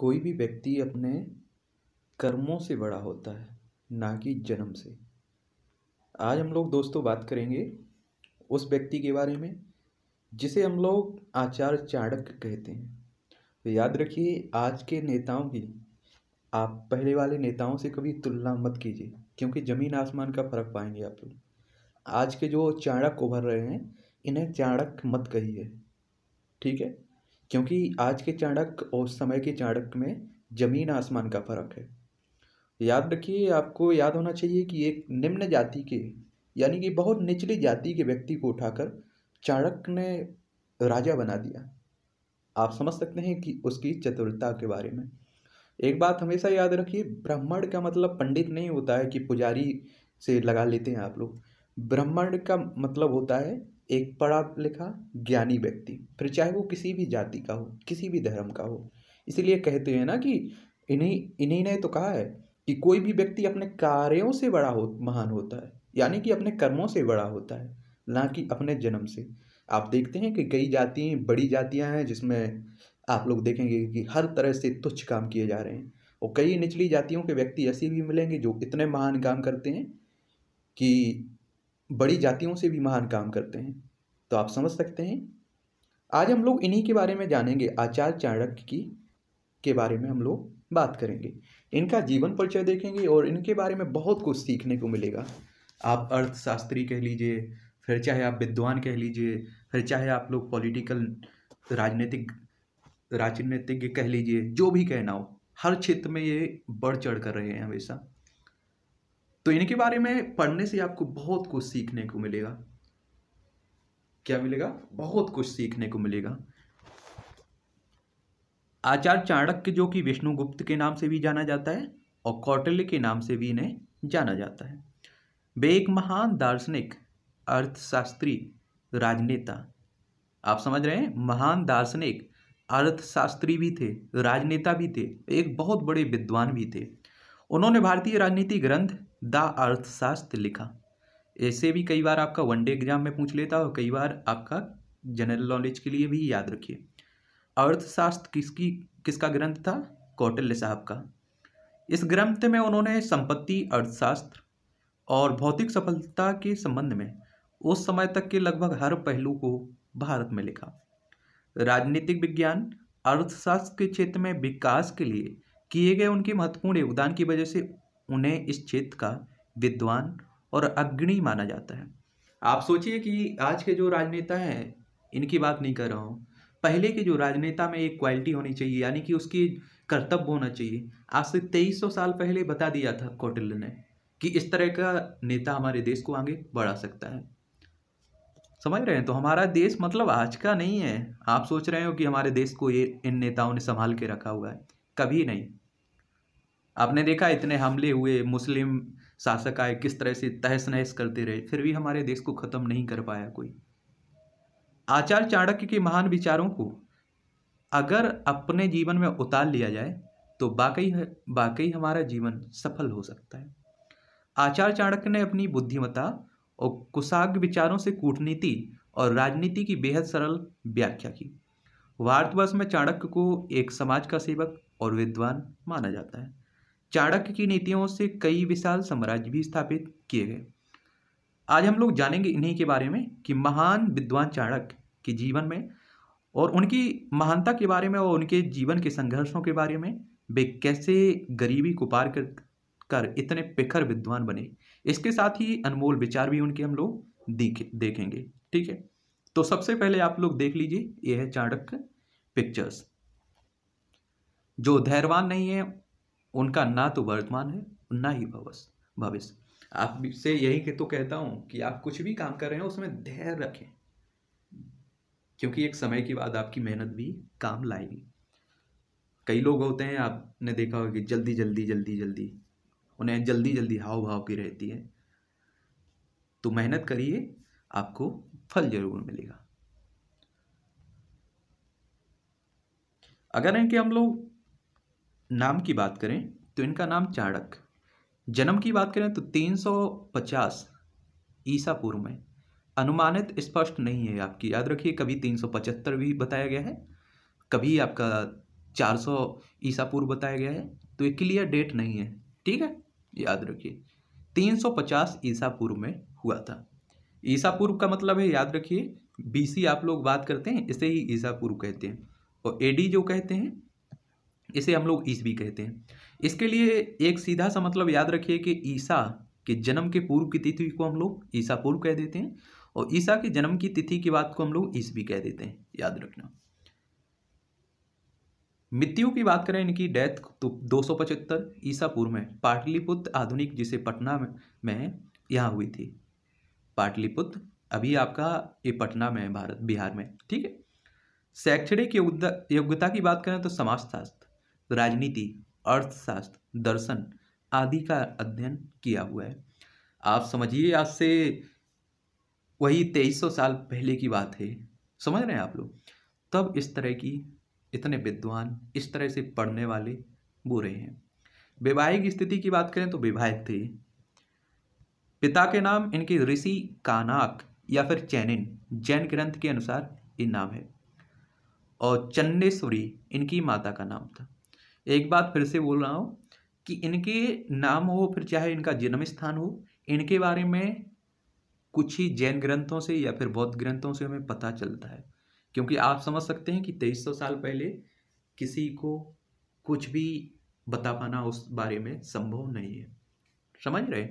कोई भी व्यक्ति अपने कर्मों से बड़ा होता है ना कि जन्म से आज हम लोग दोस्तों बात करेंगे उस व्यक्ति के बारे में जिसे हम लोग आचार्य चाणक्य कहते हैं तो याद रखिए आज के नेताओं की आप पहले वाले नेताओं से कभी तुलना मत कीजिए क्योंकि ज़मीन आसमान का फर्क पाएंगे आप लोग आज के जो चाणक उभर रहे हैं इन्हें चाणक मत कहिए ठीक है क्योंकि आज के चाणक्य और समय के चाणक्य में ज़मीन आसमान का फ़र्क है याद रखिए आपको याद होना चाहिए कि एक निम्न जाति के यानी कि बहुत निचली जाति के व्यक्ति को उठाकर चाणक्य ने राजा बना दिया आप समझ सकते हैं कि उसकी चतुरता के बारे में एक बात हमेशा याद रखिए ब्राह्मण का मतलब पंडित नहीं होता है कि पुजारी से लगा लेते हैं आप लोग ब्राह्मण का मतलब होता है एक पड़ा लिखा ज्ञानी व्यक्ति फिर चाहे वो किसी भी जाति का हो किसी भी धर्म का हो इसीलिए कहते हैं ना कि इन्हीं इन्हीं ने तो कहा है कि कोई भी व्यक्ति अपने कार्यों से बड़ा हो महान होता है यानी कि अपने कर्मों से बड़ा होता है ना कि अपने जन्म से आप देखते हैं कि कई जाति बड़ी जातियाँ हैं जिसमें आप लोग देखेंगे कि हर तरह से तुच्छ काम किए जा रहे हैं और कई निचली जातियों के व्यक्ति ऐसे भी मिलेंगे जो इतने महान काम करते हैं कि बड़ी जातियों से भी महान काम करते हैं तो आप समझ सकते हैं आज हम लोग इन्हीं के बारे में जानेंगे आचार्य चाणक्य की के बारे में हम लोग बात करेंगे इनका जीवन परिचय देखेंगे और इनके बारे में बहुत कुछ सीखने को मिलेगा आप अर्थशास्त्री कह लीजिए फिर चाहे आप विद्वान कह लीजिए फिर चाहे आप लोग पॉलिटिकल राजनीतिक राजनीतिज्ञ कह लीजिए जो भी कहना हो हर क्षेत्र में ये बढ़ चढ़ कर रहे हैं हमेशा तो इनके बारे में पढ़ने से आपको बहुत कुछ सीखने को मिलेगा क्या मिलेगा बहुत कुछ सीखने को मिलेगा आचार्य चाणक्य जो कि विष्णुगुप्त के नाम से भी जाना जाता है और कौटिल्य के नाम से भी इन्हें जाना जाता है वे एक महान दार्शनिक अर्थशास्त्री राजनेता आप समझ रहे हैं महान दार्शनिक अर्थशास्त्री भी थे राजनेता भी थे एक बहुत बड़े विद्वान भी थे उन्होंने भारतीय राजनीति ग्रंथ द अर्थशास्त्र लिखा ऐसे भी कई बार आपका वनडे एग्जाम में पूछ लेता और कई बार आपका जनरल नॉलेज के लिए भी याद रखिए अर्थशास्त्र किसकी किसका ग्रंथ था कौटिल्य साहब का इस ग्रंथ में उन्होंने संपत्ति अर्थशास्त्र और भौतिक सफलता के संबंध में उस समय तक के लगभग हर पहलू को भारत में लिखा राजनीतिक विज्ञान अर्थशास्त्र के क्षेत्र में विकास के लिए किए गए उनके महत्वपूर्ण योगदान की वजह से उन्हें इस क्षेत्र का विद्वान और अग्रणी माना जाता है आप सोचिए कि आज के जो राजनेता हैं इनकी बात नहीं कर रहा हूँ पहले के जो राजनेता में एक क्वालिटी होनी चाहिए यानी कि उसकी कर्तव्य होना चाहिए आज से तेईस सौ साल पहले बता दिया था कौटिल्य ने कि इस तरह का नेता हमारे देश को आगे बढ़ा सकता है समझ रहे हैं तो हमारा देश मतलब आज का नहीं है आप सोच रहे हो कि हमारे देश को ये इन नेताओं ने संभाल के रखा हुआ है कभी नहीं आपने देखा इतने हमले हुए मुस्लिम शासक आए किस तरह से तहस नहस करते रहे फिर भी हमारे देश को ख़त्म नहीं कर पाया कोई आचार्य चाणक्य के महान विचारों को अगर अपने जीवन में उतार लिया जाए तो वाकई वाकई हमारा जीवन सफल हो सकता है आचार्य चाणक्य ने अपनी बुद्धिमता और कुशाग विचारों से कूटनीति और राजनीति की बेहद सरल व्याख्या की भारतवर्ष में चाणक्य को एक समाज का सेवक और विद्वान माना जाता है चाणक्य की नीतियों से कई विशाल साम्राज्य भी स्थापित किए गए आज हम लोग जानेंगे इन्हीं के बारे में कि महान विद्वान चाणक्य के जीवन में और उनकी महानता के बारे में और उनके जीवन के संघर्षों के बारे में वे कैसे गरीबी को पार कर कर इतने पिखर विद्वान बने इसके साथ ही अनमोल विचार भी उनके हम लोग देखेंगे ठीक है तो सबसे पहले आप लोग देख लीजिए यह है चाणक्य पिक्चर्स जो धैर्यवान नहीं है उनका ना तो वर्तमान है ना ही भविष्य भविष्य आप से यही के तो कहता हूँ कि आप कुछ भी काम कर रहे हैं उसमें धैर्य रखें क्योंकि एक समय के बाद आपकी मेहनत भी काम लाएगी कई लोग होते हैं आपने देखा होगा कि जल्दी जल्दी जल्दी जल्दी उन्हें जल्दी जल्दी हाव भाव की रहती है तो मेहनत करिए आपको फल जरूर मिलेगा अगर है कि हम लोग नाम की बात करें तो इनका नाम चाणक्य जन्म की बात करें तो 350 ईसा पूर्व में अनुमानित स्पष्ट नहीं है आपकी याद रखिए कभी 375 भी बताया गया है कभी आपका 400 ईसा पूर्व बताया गया है तो ये क्लियर डेट नहीं है ठीक है याद रखिए 350 ईसा पूर्व में हुआ था ईसा पूर्व का मतलब है याद रखिए बीसी आप लोग बात करते हैं इसे ही ईसा पूर्व कहते हैं और एडी जो कहते हैं इसे हम लोग ईसवी कहते हैं इसके लिए एक सीधा सा मतलब याद रखिए कि ईसा के जन्म के पूर्व की तिथि को हम लोग ईसा पूर्व कह देते हैं और ईसा के जन्म की तिथि की बात को हम लोग ईस्वी कह देते हैं याद रखना मृत्यु की बात करें इनकी डेथ तो दो सौ पचहत्तर ईसा पूर्व में पाटलिपुत्र आधुनिक जिसे पटना में, में यहाँ हुई थी पाटलिपुत्र अभी आपका ये पटना में है भारत बिहार में ठीक है शैक्षणिक योग्यता की बात करें तो समाजशास्त्र राजनीति अर्थशास्त्र दर्शन आदि का अध्ययन किया हुआ है आप समझिए आज से वही तेईस सौ साल पहले की बात है समझ रहे हैं आप लोग तब इस तरह की इतने विद्वान इस तरह से पढ़ने वाले वो रहे हैं वैवाहिक स्थिति की बात करें तो विवाहित थे पिता के नाम इनके ऋषि कानाक या फिर चैनिन जैन ग्रंथ के अनुसार ये नाम है और चन्नेश्वरी इनकी माता का नाम था एक बात फिर से बोल रहा हूँ कि इनके नाम हो फिर चाहे इनका जन्म स्थान हो इनके बारे में कुछ ही जैन ग्रंथों से या फिर बौद्ध ग्रंथों से हमें पता चलता है क्योंकि आप समझ सकते हैं कि सौ साल पहले किसी को कुछ भी बता पाना उस बारे में संभव नहीं है समझ रहे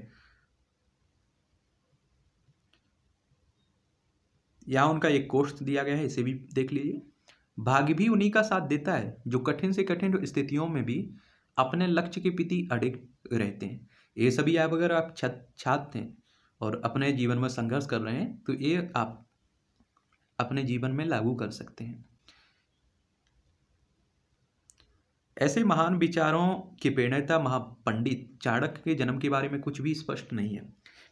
या उनका एक कोष्ट दिया गया है इसे भी देख लीजिए भाग्य भी उन्हीं का साथ देता है जो कठिन से कठिन स्थितियों में भी अपने लक्ष्य के प्रति अडिग रहते हैं ये सभी ऐप अगर आप छात्र हैं और अपने जीवन में संघर्ष कर रहे हैं तो ये आप अपने जीवन में लागू कर सकते हैं ऐसे महान विचारों के प्रेरणता महापंडित चाणक्य के जन्म के बारे में कुछ भी स्पष्ट नहीं है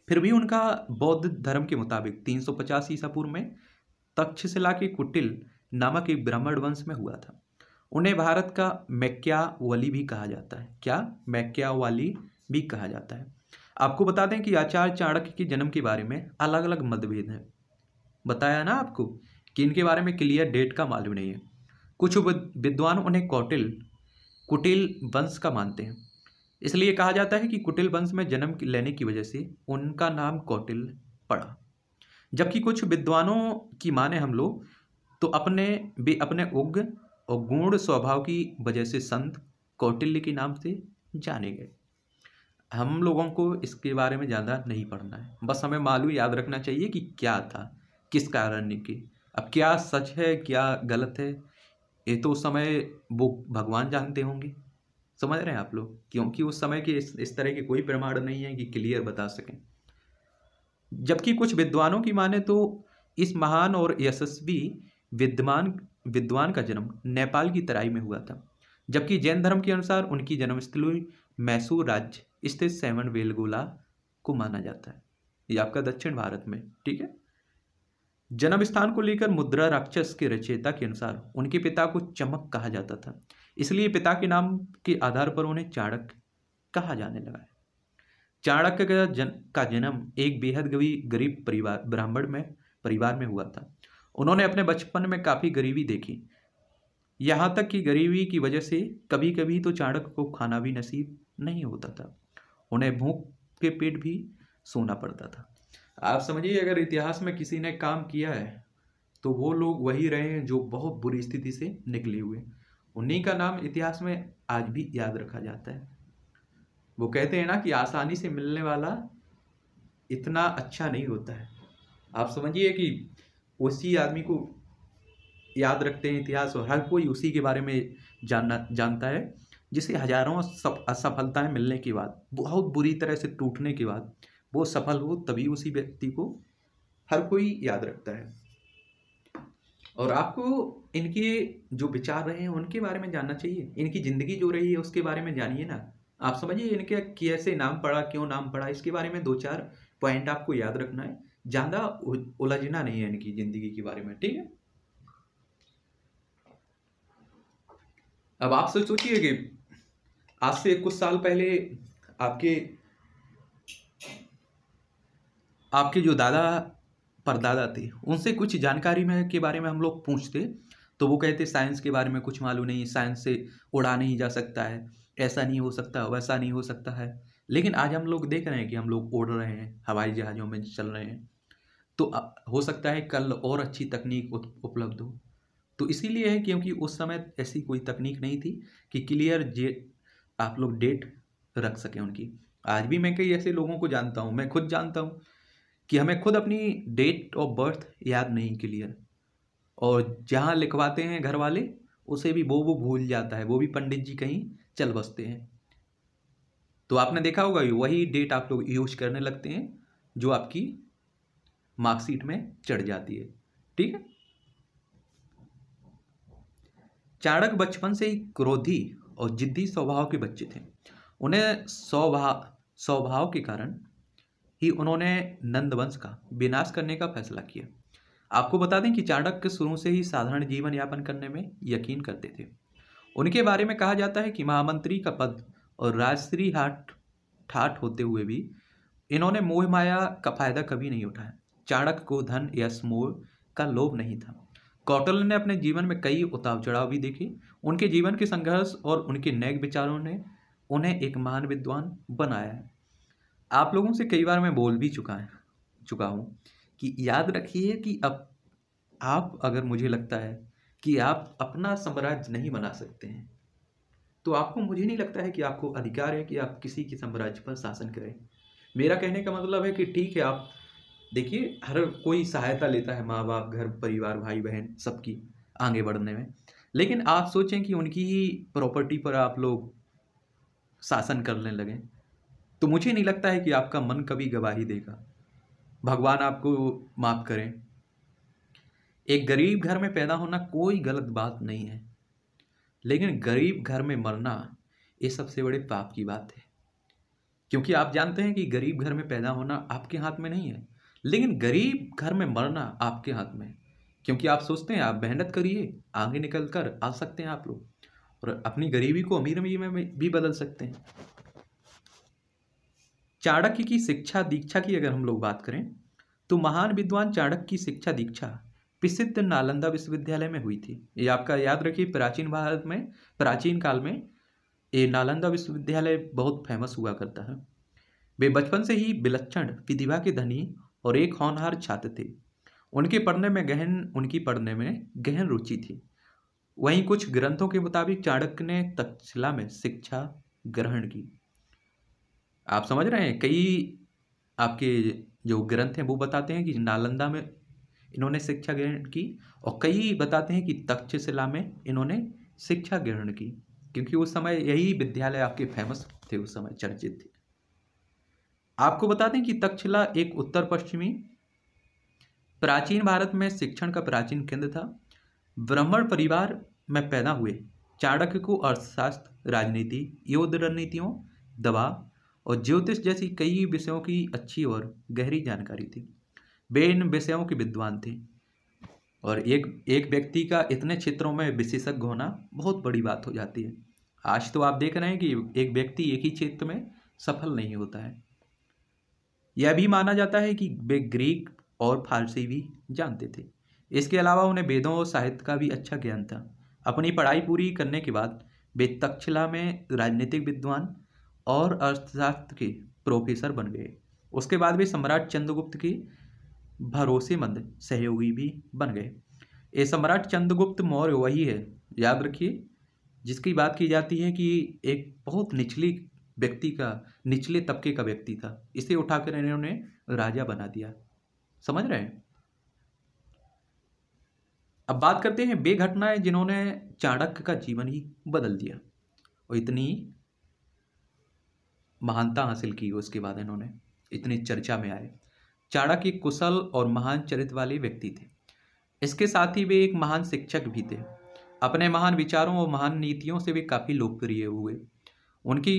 फिर भी उनका बौद्ध धर्म के मुताबिक तीन सौ पचास ईसा पूर्व में तक्षशिला के कुटिल नामक एक ब्राह्मण वंश में हुआ था उन्हें भारत का मैक्या वाली भी कहा जाता है क्या मैक्या वाली भी कहा जाता है आपको बता दें कि आचार्य चाणक्य के जन्म के बारे में अलग अलग मतभेद हैं बताया ना आपको कि इनके बारे में क्लियर डेट का मालूम नहीं है कुछ विद्वान उन्हें कौटिल कुटिल वंश का मानते हैं इसलिए कहा जाता है कि कुटिल वंश में जन्म लेने की वजह से उनका नाम कौटिल पड़ा जबकि कुछ विद्वानों की माने हम लोग तो अपने वे अपने उग्र और गुण स्वभाव की वजह से संत कौटिल्य के नाम से जाने गए हम लोगों को इसके बारे में ज़्यादा नहीं पढ़ना है बस हमें मालूम याद रखना चाहिए कि क्या था किस कारण के अब क्या सच है क्या गलत है ये तो उस समय वो भगवान जानते होंगे समझ रहे हैं आप लोग क्योंकि उस समय के इस, इस तरह के कोई प्रमाण नहीं है कि क्लियर बता सकें जबकि कुछ विद्वानों की माने तो इस महान और यशस्वी विद्वान विद्वान का जन्म नेपाल की तराई में हुआ था जबकि जैन धर्म के अनुसार उनकी जन्मस्थली मैसूर राज्य स्थित सेवन वेलगोला को माना जाता है ये आपका दक्षिण भारत में ठीक है जन्म स्थान को लेकर मुद्रा राक्षस के रचयिता के अनुसार उनके पिता को चमक कहा जाता था इसलिए पिता के नाम के आधार पर उन्हें चाणक कहा जाने लगा है चाणक्य का जन का जन्म एक बेहद गरीब परिवार ब्राह्मण में परिवार में हुआ था उन्होंने अपने बचपन में काफ़ी गरीबी देखी यहाँ तक कि गरीबी की वजह से कभी कभी तो चाणक्य को खाना भी नसीब नहीं होता था उन्हें भूख के पेट भी सोना पड़ता था आप समझिए अगर इतिहास में किसी ने काम किया है तो वो लोग वही रहे हैं जो बहुत बुरी स्थिति से निकले हुए उन्हीं का नाम इतिहास में आज भी याद रखा जाता है वो कहते हैं ना कि आसानी से मिलने वाला इतना अच्छा नहीं होता है आप समझिए कि उसी आदमी को याद रखते हैं इतिहास और हर कोई उसी के बारे में जानना जानता है जिसे हजारों असफलताएं मिलने के बाद बहुत बुरी तरह से टूटने के बाद वो सफल हो तभी उसी व्यक्ति को हर कोई याद रखता है और आपको इनके जो विचार रहे हैं उनके बारे में जानना चाहिए इनकी ज़िंदगी जो रही है उसके बारे में जानिए ना आप समझिए इनके कैसे नाम पड़ा क्यों नाम पड़ा इसके बारे में दो चार पॉइंट आपको याद रखना है ज़्यादा उलझना नहीं है इनकी ज़िंदगी के बारे में ठीक है अब आप सोच सोचिए कि आज से कुछ साल पहले आपके आपके जो दादा परदादा थे उनसे कुछ जानकारी में के बारे में हम लोग पूछते तो वो कहते साइंस के बारे में कुछ मालूम नहीं साइंस से उड़ा नहीं जा सकता है ऐसा नहीं हो सकता वैसा नहीं हो सकता है लेकिन आज हम लोग देख रहे हैं कि हम लोग उड़ रहे हैं हवाई जहाज़ों में चल रहे हैं तो हो सकता है कल और अच्छी तकनीक उपलब्ध हो तो इसीलिए है क्योंकि उस समय ऐसी कोई तकनीक नहीं थी कि क्लियर जे आप लोग डेट रख सकें उनकी आज भी मैं कई ऐसे लोगों को जानता हूँ मैं खुद जानता हूँ कि हमें खुद अपनी डेट ऑफ बर्थ याद नहीं क्लियर और जहाँ लिखवाते हैं घर वाले उसे भी वो वो भूल जाता है वो भी पंडित जी कहीं चल बसते हैं तो आपने देखा होगा वही डेट आप लोग यूज करने लगते हैं जो आपकी मार्कशीट में चढ़ जाती है ठीक है चाणक बचपन से ही क्रोधी और जिद्दी स्वभाव के बच्चे थे उन्हें स्वभाव स्वभाव के कारण ही उन्होंने नंदवंश का विनाश करने का फैसला किया आपको बता दें कि चाणक्य शुरू से ही साधारण जीवन यापन करने में यकीन करते थे उनके बारे में कहा जाता है कि महामंत्री का पद और राजश्री हाट ठाट होते हुए भी इन्होंने मोह माया का फायदा कभी नहीं उठाया चाणक्य को धन या स्मोर का लोभ नहीं था कौटल्य ने अपने जीवन में कई उतार चढ़ाव भी देखे उनके जीवन के संघर्ष और उनके नैक विचारों ने उन्हें एक महान विद्वान बनाया है आप लोगों से कई बार मैं बोल भी चुका है चुका हूँ कि याद रखिए कि अब आप अगर मुझे लगता है कि आप अपना साम्राज्य नहीं बना सकते हैं तो आपको मुझे नहीं लगता है कि आपको अधिकार है कि आप किसी के साम्राज्य पर शासन करें मेरा कहने का मतलब है कि ठीक है आप देखिए हर कोई सहायता लेता है माँ बाप घर परिवार भाई बहन सबकी आगे बढ़ने में लेकिन आप सोचें कि उनकी ही प्रॉपर्टी पर आप लोग शासन करने लगें तो मुझे नहीं लगता है कि आपका मन कभी गवाही देगा भगवान आपको माफ़ करें एक गरीब घर में पैदा होना कोई गलत बात नहीं है लेकिन गरीब घर में मरना ये सबसे बड़े पाप की बात है क्योंकि आप जानते हैं कि गरीब घर में पैदा होना आपके हाथ में नहीं है लेकिन गरीब घर में मरना आपके हाथ में क्योंकि आप सोचते हैं आप मेहनत करिए आगे निकल कर आ सकते हैं आप लोग और अपनी गरीबी को अमीर में भी बदल सकते हैं चाणक्य की शिक्षा दीक्षा की अगर हम लोग बात करें तो महान विद्वान चाणक्य की शिक्षा दीक्षा प्रसिद्ध नालंदा विश्वविद्यालय में हुई थी ये आपका याद रखिए प्राचीन भारत में प्राचीन काल में ये नालंदा विश्वविद्यालय बहुत फेमस हुआ करता है वे बचपन से ही विलक्षण प्रतिभा के धनी और एक होनहार छात्र थे उनके पढ़ने में गहन उनकी पढ़ने में गहन रुचि थी वहीं कुछ ग्रंथों के मुताबिक चाणक्य ने तक्षशिला में शिक्षा ग्रहण की आप समझ रहे हैं कई आपके जो ग्रंथ हैं वो बताते हैं कि नालंदा में इन्होंने शिक्षा ग्रहण की और कई बताते हैं कि तक्षशिला में इन्होंने शिक्षा ग्रहण की क्योंकि उस समय यही विद्यालय आपके फेमस थे उस समय चर्चित थे आपको बता दें कि तक्षशिला एक उत्तर पश्चिमी प्राचीन भारत में शिक्षण का प्राचीन केंद्र था ब्राह्मण परिवार में पैदा हुए चाणक्य को अर्थशास्त्र राजनीति युद्ध रणनीतियों दबाव और ज्योतिष जैसी कई विषयों की अच्छी और गहरी जानकारी थी वे इन विषयों के विद्वान थे और एक एक व्यक्ति का इतने क्षेत्रों में विशेषज्ञ होना बहुत बड़ी बात हो जाती है आज तो आप देख रहे हैं कि एक व्यक्ति एक ही क्षेत्र में सफल नहीं होता है यह भी माना जाता है कि वे ग्रीक और फारसी भी जानते थे इसके अलावा उन्हें वेदों और साहित्य का भी अच्छा ज्ञान था अपनी पढ़ाई पूरी करने के बाद वे तक्षशिला में राजनीतिक विद्वान और अर्थशास्त्र के प्रोफेसर बन गए उसके बाद वे सम्राट चंद्रगुप्त के भरोसेमंद सहयोगी भी बन गए ये सम्राट चंद्रगुप्त मौर्य वही है याद रखिए जिसकी बात की जाती है कि एक बहुत निचली व्यक्ति का निचले तबके का व्यक्ति था इसे उठाकर इन्होंने राजा बना दिया समझ रहे हैं अब बात करते हैं वे घटनाएं जिन्होंने चाणक्य का जीवन ही बदल दिया और इतनी महानता हासिल की उसके बाद इन्होंने इतनी चर्चा में आए चाणक्य कुशल और महान चरित्र वाले व्यक्ति थे इसके साथ ही वे एक महान शिक्षक भी थे अपने महान विचारों और महान नीतियों से भी काफ़ी लोकप्रिय हुए उनकी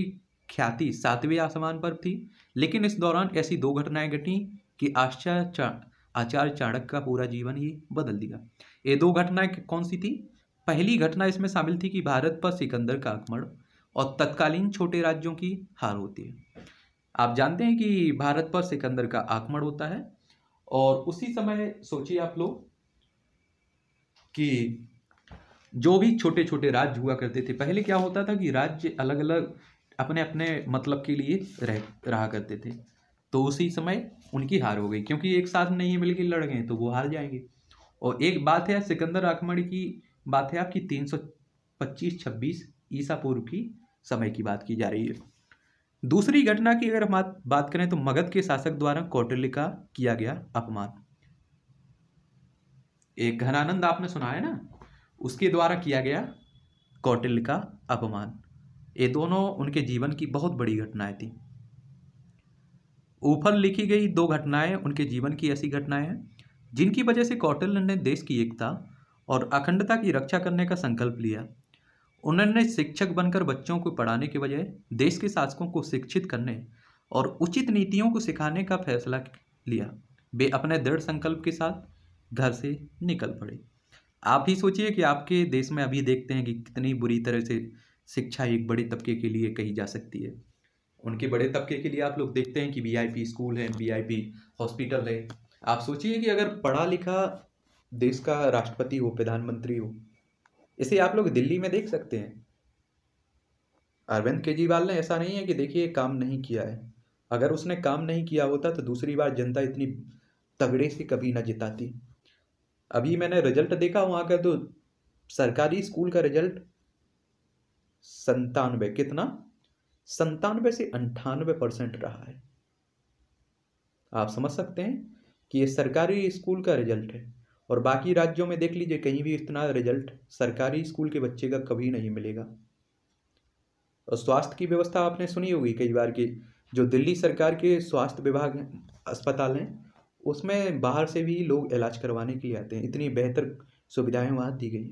ख्याति सातवें आसमान पर थी लेकिन इस दौरान ऐसी दो घटनाएं घटी कि आचार्य आचार्य चाणक का पूरा जीवन ही बदल दिया ये दो घटनाएं कौन सी थी पहली घटना इसमें शामिल थी कि भारत पर सिकंदर का आक्रमण और तत्कालीन छोटे राज्यों की हार होती है आप जानते हैं कि भारत पर सिकंदर का आक्रमण होता है और उसी समय सोचिए आप लोग कि जो भी छोटे छोटे राज्य हुआ करते थे पहले क्या होता था कि राज्य अलग अलग अपने अपने मतलब के लिए रह रहा करते थे तो उसी समय उनकी हार हो गई क्योंकि एक साथ नहीं मिलकर लड़ गए तो वो हार जाएंगे और एक बात है सिकंदर आक्रमण की बात है आपकी तीन सौ पच्चीस छब्बीस ईसा पूर्व की समय की बात की जा रही है दूसरी घटना की अगर हम बात करें तो मगध के शासक द्वारा कौटिल्य का किया गया अपमान एक घनानंद आपने सुना है ना उसके द्वारा किया गया कौटिल्य का अपमान ये दोनों उनके जीवन की बहुत बड़ी घटनाएं थीं ऊपर लिखी गई दो घटनाएं उनके जीवन की ऐसी घटनाएं हैं जिनकी वजह से कौटिल्य ने देश की एकता और अखंडता की रक्षा करने का संकल्प लिया उन्होंने शिक्षक बनकर बच्चों को पढ़ाने के बजाय देश के शासकों को शिक्षित करने और उचित नीतियों को सिखाने का फैसला लिया वे अपने दृढ़ संकल्प के साथ घर से निकल पड़े आप ही सोचिए कि आपके देश में अभी देखते हैं कि कितनी बुरी तरह से शिक्षा एक बड़े तबके के लिए कही जा सकती है उनके बड़े तबके के लिए आप लोग देखते हैं कि वी स्कूल है वी हॉस्पिटल है आप सोचिए कि अगर पढ़ा लिखा देश का राष्ट्रपति हो प्रधानमंत्री हो इसे आप लोग दिल्ली में देख सकते हैं अरविंद केजरीवाल ने ऐसा नहीं है कि देखिए काम नहीं किया है अगर उसने काम नहीं किया होता तो दूसरी बार जनता इतनी तगड़े से कभी ना जिताती अभी मैंने रिजल्ट देखा वहाँ का तो सरकारी स्कूल का रिजल्ट संतानवे कितना संतानवे से अंठानवे परसेंट रहा है आप समझ सकते हैं कि ये सरकारी स्कूल का रिजल्ट है और बाकी राज्यों में देख लीजिए कहीं भी इतना रिजल्ट सरकारी स्कूल के बच्चे का कभी नहीं मिलेगा और स्वास्थ्य की व्यवस्था आपने सुनी होगी कई बार की जो दिल्ली सरकार के स्वास्थ्य विभाग अस्पताल हैं उसमें बाहर से भी लोग इलाज करवाने के लिए आते हैं इतनी बेहतर सुविधाएं वहाँ दी गई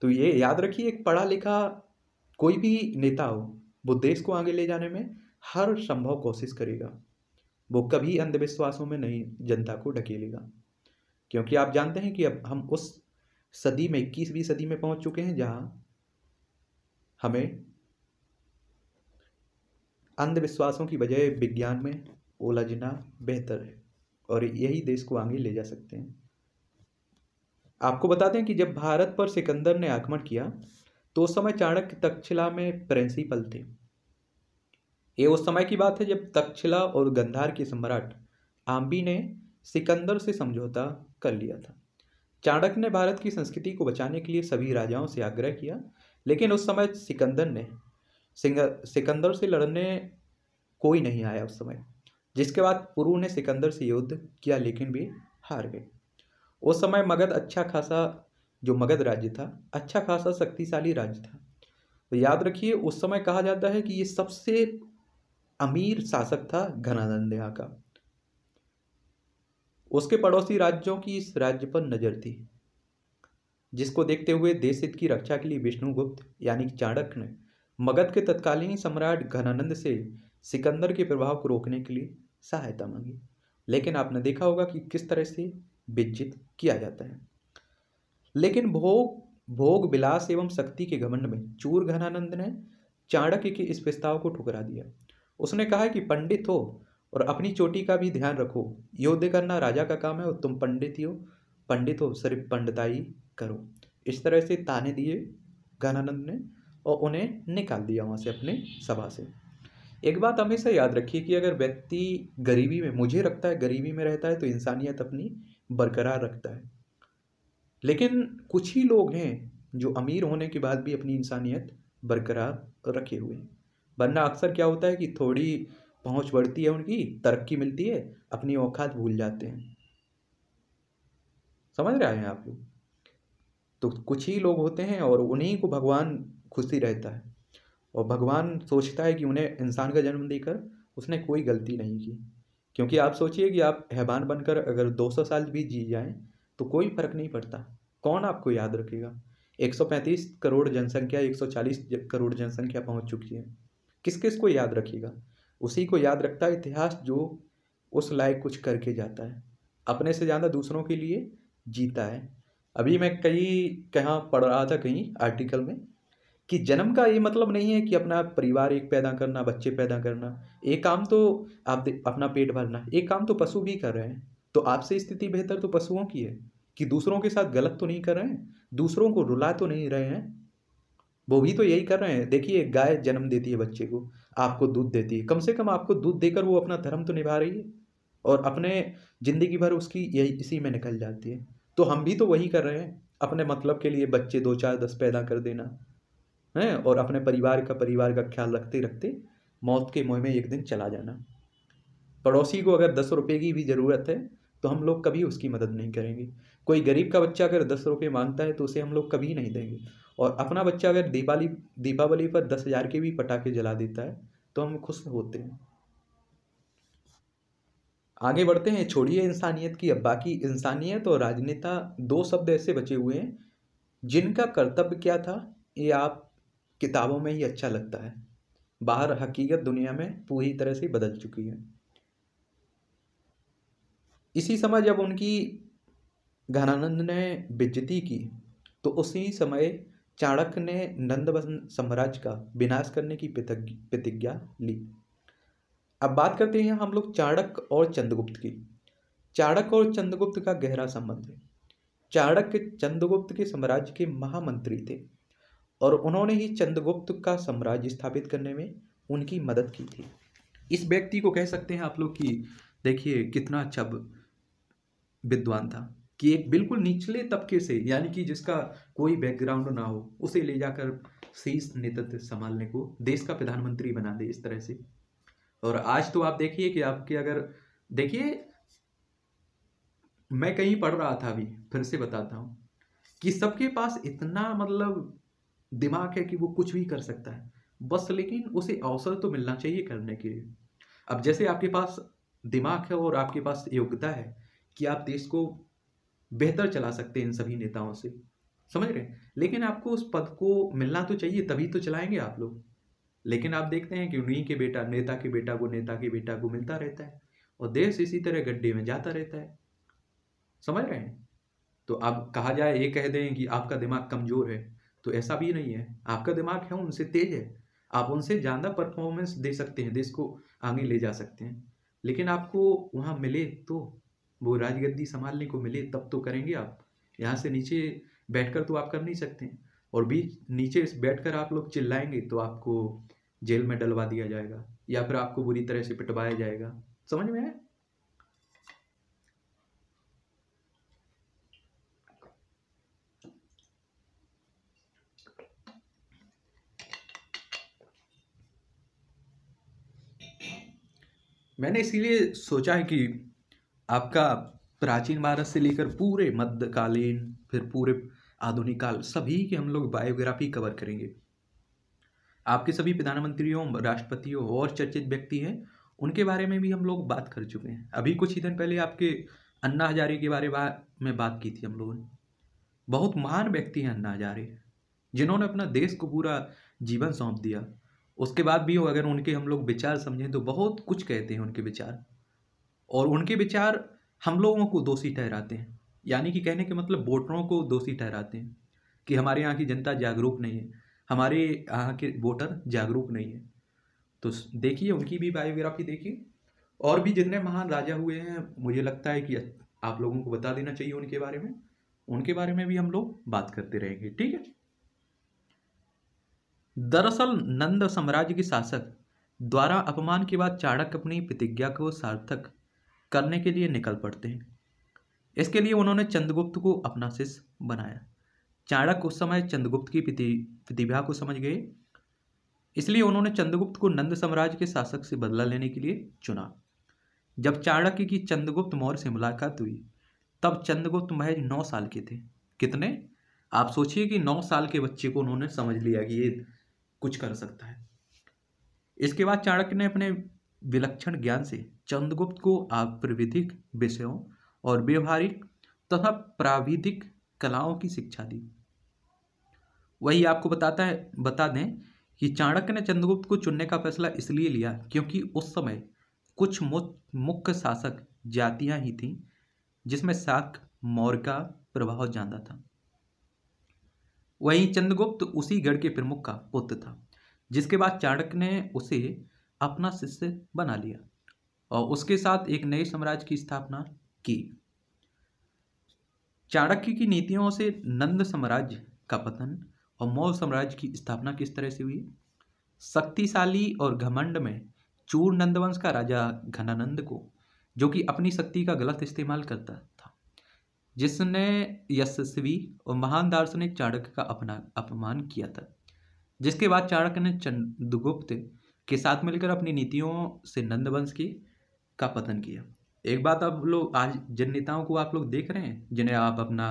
तो ये याद रखिए एक पढ़ा लिखा कोई भी नेता हो वो देश को आगे ले जाने में हर संभव कोशिश करेगा वो कभी अंधविश्वासों में नहीं जनता को ढकेलेगा क्योंकि आप जानते हैं कि अब हम उस सदी में इक्कीसवीं सदी में पहुंच चुके हैं जहाँ हमें अंधविश्वासों की बजाय विज्ञान में उलझना बेहतर है और यही देश को आगे ले जा सकते हैं आपको बताते हैं कि जब भारत पर सिकंदर ने आक्रमण किया तो उस समय चाणक्य तक्षशिला में प्रिंसिपल थे ये उस समय की बात है जब तक्षशिला और गंधार के सम्राट आम्बी ने सिकंदर से समझौता कर लिया था चाणक्य ने भारत की संस्कृति को बचाने के लिए सभी राजाओं से आग्रह किया लेकिन उस समय सिकंदर ने सिकंदर से लड़ने कोई नहीं आया उस समय जिसके बाद पुरु ने सिकंदर से युद्ध किया लेकिन भी हार गए उस समय मगध अच्छा खासा जो मगध राज्य था अच्छा खासा शक्तिशाली राज्य था तो याद रखिए उस समय कहा जाता है कि ये सबसे अमीर शासक था घनानंद का उसके पड़ोसी राज्यों की इस राज्य पर नज़र थी जिसको देखते हुए देश हित की रक्षा के लिए विष्णुगुप्त यानी चाणक्य ने मगध के तत्कालीन सम्राट घनानंद से सिकंदर के प्रभाव को रोकने के लिए सहायता मांगी लेकिन आपने देखा होगा कि किस तरह से विजित किया जाता है लेकिन भोग भोग विलास एवं शक्ति के घमंड में चूर घनानंद ने चाणक्य के इस प्रस्ताव को ठुकरा दिया उसने कहा कि पंडित हो और अपनी चोटी का भी ध्यान रखो योद्ध करना राजा का काम है और तुम पंडित ही हो पंडित हो सिर्फ पंडिताई करो इस तरह से ताने दिए घनानंद ने और उन्हें निकाल दिया वहाँ से अपने सभा से एक बात हमेशा याद रखिए कि अगर व्यक्ति गरीबी में मुझे रखता है गरीबी में रहता है तो इंसानियत अपनी बरकरार रखता है लेकिन कुछ ही लोग हैं जो अमीर होने के बाद भी अपनी इंसानियत बरकरार रखे हुए हैं वरना अक्सर क्या होता है कि थोड़ी पहुंच बढ़ती है उनकी तरक्की मिलती है अपनी औकात भूल जाते हैं समझ रहे हैं आप लोग तो कुछ ही लोग होते हैं और उन्हीं को भगवान खुशी रहता है और भगवान सोचता है कि उन्हें इंसान का जन्म देकर उसने कोई गलती नहीं की क्योंकि आप सोचिए कि आप हैबान बनकर अगर 200 साल भी जी जाएं तो कोई फर्क नहीं पड़ता कौन आपको याद रखेगा 135 करोड़ जनसंख्या 140 करोड़ जनसंख्या पहुंच चुकी है किस किस को याद रखेगा उसी को याद रखता है इतिहास जो उस लायक कुछ करके जाता है अपने से ज़्यादा दूसरों के लिए जीता है अभी मैं कई कहाँ पढ़ रहा था कहीं आर्टिकल में कि जन्म का ये मतलब नहीं है कि अपना परिवार एक पैदा करना बच्चे पैदा करना एक काम तो आप अपना पेट भरना एक काम तो पशु भी कर रहे हैं तो आपसे स्थिति बेहतर तो पशुओं की है कि दूसरों के साथ गलत तो नहीं कर रहे हैं दूसरों को रुला तो नहीं रहे हैं वो भी तो यही कर रहे हैं देखिए गाय जन्म देती है बच्चे को आपको दूध देती है कम से कम आपको दूध देकर वो अपना धर्म तो निभा रही है और अपने ज़िंदगी भर उसकी यही इसी में निकल जाती है तो हम भी तो वही कर रहे हैं अपने मतलब के लिए बच्चे दो चार दस पैदा कर देना है और अपने परिवार का परिवार का ख्याल रखते रखते मौत के मुँह में एक दिन चला जाना पड़ोसी को अगर दस रुपये की भी ज़रूरत है तो हम लोग कभी उसकी मदद नहीं करेंगे कोई गरीब का बच्चा अगर दस रुपये मांगता है तो उसे हम लोग कभी नहीं देंगे और अपना बच्चा अगर दीपावली दीपावली पर दस हज़ार के भी पटाखे जला देता है तो हम खुश होते हैं आगे बढ़ते हैं छोड़िए इंसानियत की अब बाकी इंसानियत और राजनेता दो शब्द ऐसे बचे हुए हैं जिनका कर्तव्य क्या था ये आप किताबों में ही अच्छा लगता है बाहर हकीकत दुनिया में पूरी तरह से बदल चुकी है इसी समय जब उनकी घनानंद ने बिजती की तो उसी समय चाणक्य ने नंदवन साम्राज्य का विनाश करने की प्रतिज्ञा ली अब बात करते हैं हम लोग चाणक्य और चंद्रगुप्त की चाणक्य और चंद्रगुप्त का गहरा संबंध है चाणक्य चंद्रगुप्त के साम्राज्य के महामंत्री थे और उन्होंने ही चंद्रगुप्त का साम्राज्य स्थापित करने में उनकी मदद की थी इस व्यक्ति को कह सकते हैं आप लोग कि देखिए कितना अच्छा विद्वान था कि एक बिल्कुल निचले तबके से यानी कि जिसका कोई बैकग्राउंड ना हो उसे ले जाकर शीर्ष नेतृत्व संभालने को देश का प्रधानमंत्री बना दे इस तरह से और आज तो आप देखिए कि आपके अगर देखिए मैं कहीं पढ़ रहा था अभी फिर से बताता हूँ कि सबके पास इतना मतलब दिमाग है कि वो कुछ भी कर सकता है बस लेकिन उसे अवसर तो मिलना चाहिए करने के लिए अब जैसे आपके पास दिमाग है और आपके पास योग्यता है कि आप देश को बेहतर चला सकते हैं इन सभी नेताओं से समझ रहे हैं लेकिन आपको उस पद को मिलना तो चाहिए तभी तो चलाएंगे आप लोग लेकिन आप देखते हैं कि उन्हीं के बेटा नेता के बेटा को नेता के बेटा को मिलता रहता है और देश इसी तरह गड्ढे में जाता रहता है समझ रहे हैं तो अब कहा जाए ये कह दें कि आपका दिमाग कमज़ोर है तो ऐसा भी नहीं है आपका दिमाग है उनसे तेज है आप उनसे ज़्यादा परफॉर्मेंस दे सकते हैं देश को आगे ले जा सकते हैं लेकिन आपको वहाँ मिले तो वो राजगद्दी संभालने को मिले तब तो करेंगे आप यहाँ से नीचे बैठकर तो आप कर नहीं सकते और बीच नीचे बैठकर आप लोग चिल्लाएंगे तो आपको जेल में डलवा दिया जाएगा या फिर आपको बुरी तरह से पिटवाया जाएगा समझ में आया मैंने इसीलिए सोचा है कि आपका प्राचीन भारत से लेकर पूरे मध्यकालीन फिर पूरे आधुनिक काल सभी के हम लोग बायोग्राफी कवर करेंगे आपके सभी प्रधानमंत्रियों राष्ट्रपतियों और चर्चित व्यक्ति हैं उनके बारे में भी हम लोग बात कर चुके हैं अभी कुछ ही दिन पहले आपके अन्ना हजारे के बारे में बात की थी हम लोगों ने बहुत महान व्यक्ति हैं अन्ना हजारे जिन्होंने अपना देश को पूरा जीवन सौंप दिया उसके बाद भी अगर उनके हम लोग विचार समझें तो बहुत कुछ कहते हैं उनके विचार और उनके विचार हम लोगों को दोषी ठहराते हैं यानी कि कहने के मतलब वोटरों को दोषी ठहराते हैं कि हमारे यहाँ की जनता जागरूक नहीं है हमारे यहाँ के वोटर जागरूक नहीं है तो देखिए उनकी भी बायोग्राफी देखिए और भी जितने महान राजा हुए हैं मुझे लगता है कि आप लोगों को बता देना चाहिए उनके बारे में उनके बारे में भी हम लोग बात करते रहेंगे ठीक है दरअसल नंद साम्राज्य के शासक द्वारा अपमान के बाद चाणक्य अपनी प्रतिज्ञा को सार्थक करने के लिए निकल पड़ते हैं इसके लिए उन्होंने चंद्रगुप्त को अपना शिष्य बनाया चाणक्य उस समय चंद्रगुप्त की प्रतिभा को समझ गए इसलिए उन्होंने चंद्रगुप्त को नंद साम्राज्य के शासक से बदला लेने के लिए चुना जब चाणक्य की चंद्रगुप्त मौर्य से मुलाकात हुई तब चंद्रगुप्त महज नौ साल के थे कितने आप सोचिए कि नौ साल के बच्चे को उन्होंने समझ लिया कि ये कुछ कर सकता है इसके बाद चाणक्य ने अपने विलक्षण ज्ञान से चंद्रगुप्त को आप प्रविधिक विषयों और व्यवहारिक तथा प्राविधिक कलाओं की शिक्षा दी वही आपको बताता है बता दें कि चाणक्य ने चंद्रगुप्त को चुनने का फैसला इसलिए लिया क्योंकि उस समय कुछ मुख्य शासक जातियां ही थीं जिसमें शाक मौर्य का प्रभाव ज्यादा था वहीं चंद्रगुप्त उसी गढ़ के प्रमुख का पुत्र था जिसके बाद चाणक्य ने उसे अपना शिष्य बना लिया और उसके साथ एक नए साम्राज्य की स्थापना की चाणक्य की नीतियों से नंद साम्राज्य का पतन और मौर्य साम्राज्य की स्थापना किस तरह से हुई शक्तिशाली और घमंड में चूर नंदवंश का राजा घनानंद को जो कि अपनी शक्ति का गलत इस्तेमाल करता था जिसने यशस्वी और महान दार्शनिक चाणक्य का अपना अपमान किया था जिसके बाद चाणक्य ने चंद्रगुप्त के साथ मिलकर अपनी नीतियों से नंदवंश की का पतन किया एक बात आप लोग आज जिन नेताओं को आप लोग देख रहे हैं जिन्हें आप अपना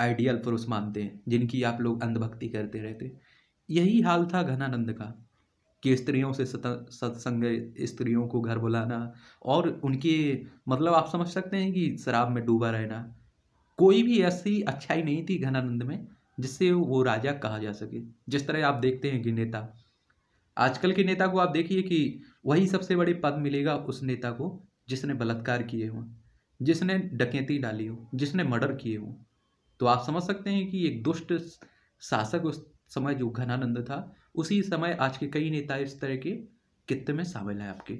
आइडियल पुरुष मानते हैं जिनकी आप लोग अंधभक्ति करते रहते यही हाल था घनानंद का कि स्त्रियों से सत्संग स्त्रियों को घर बुलाना और उनके मतलब आप समझ सकते हैं कि शराब में डूबा रहना कोई भी ऐसी अच्छाई नहीं थी घनानंद में जिससे वो राजा कहा जा सके जिस तरह आप देखते हैं कि नेता आजकल के नेता को आप देखिए कि वही सबसे बड़े पद मिलेगा उस नेता को जिसने बलात्कार किए हों जिसने डकैती डाली हो जिसने मर्डर किए हों तो आप समझ सकते हैं कि एक दुष्ट शासक उस समय जो घनानंद था उसी समय आज के कई नेता इस तरह के कित्ते में शामिल हैं आपके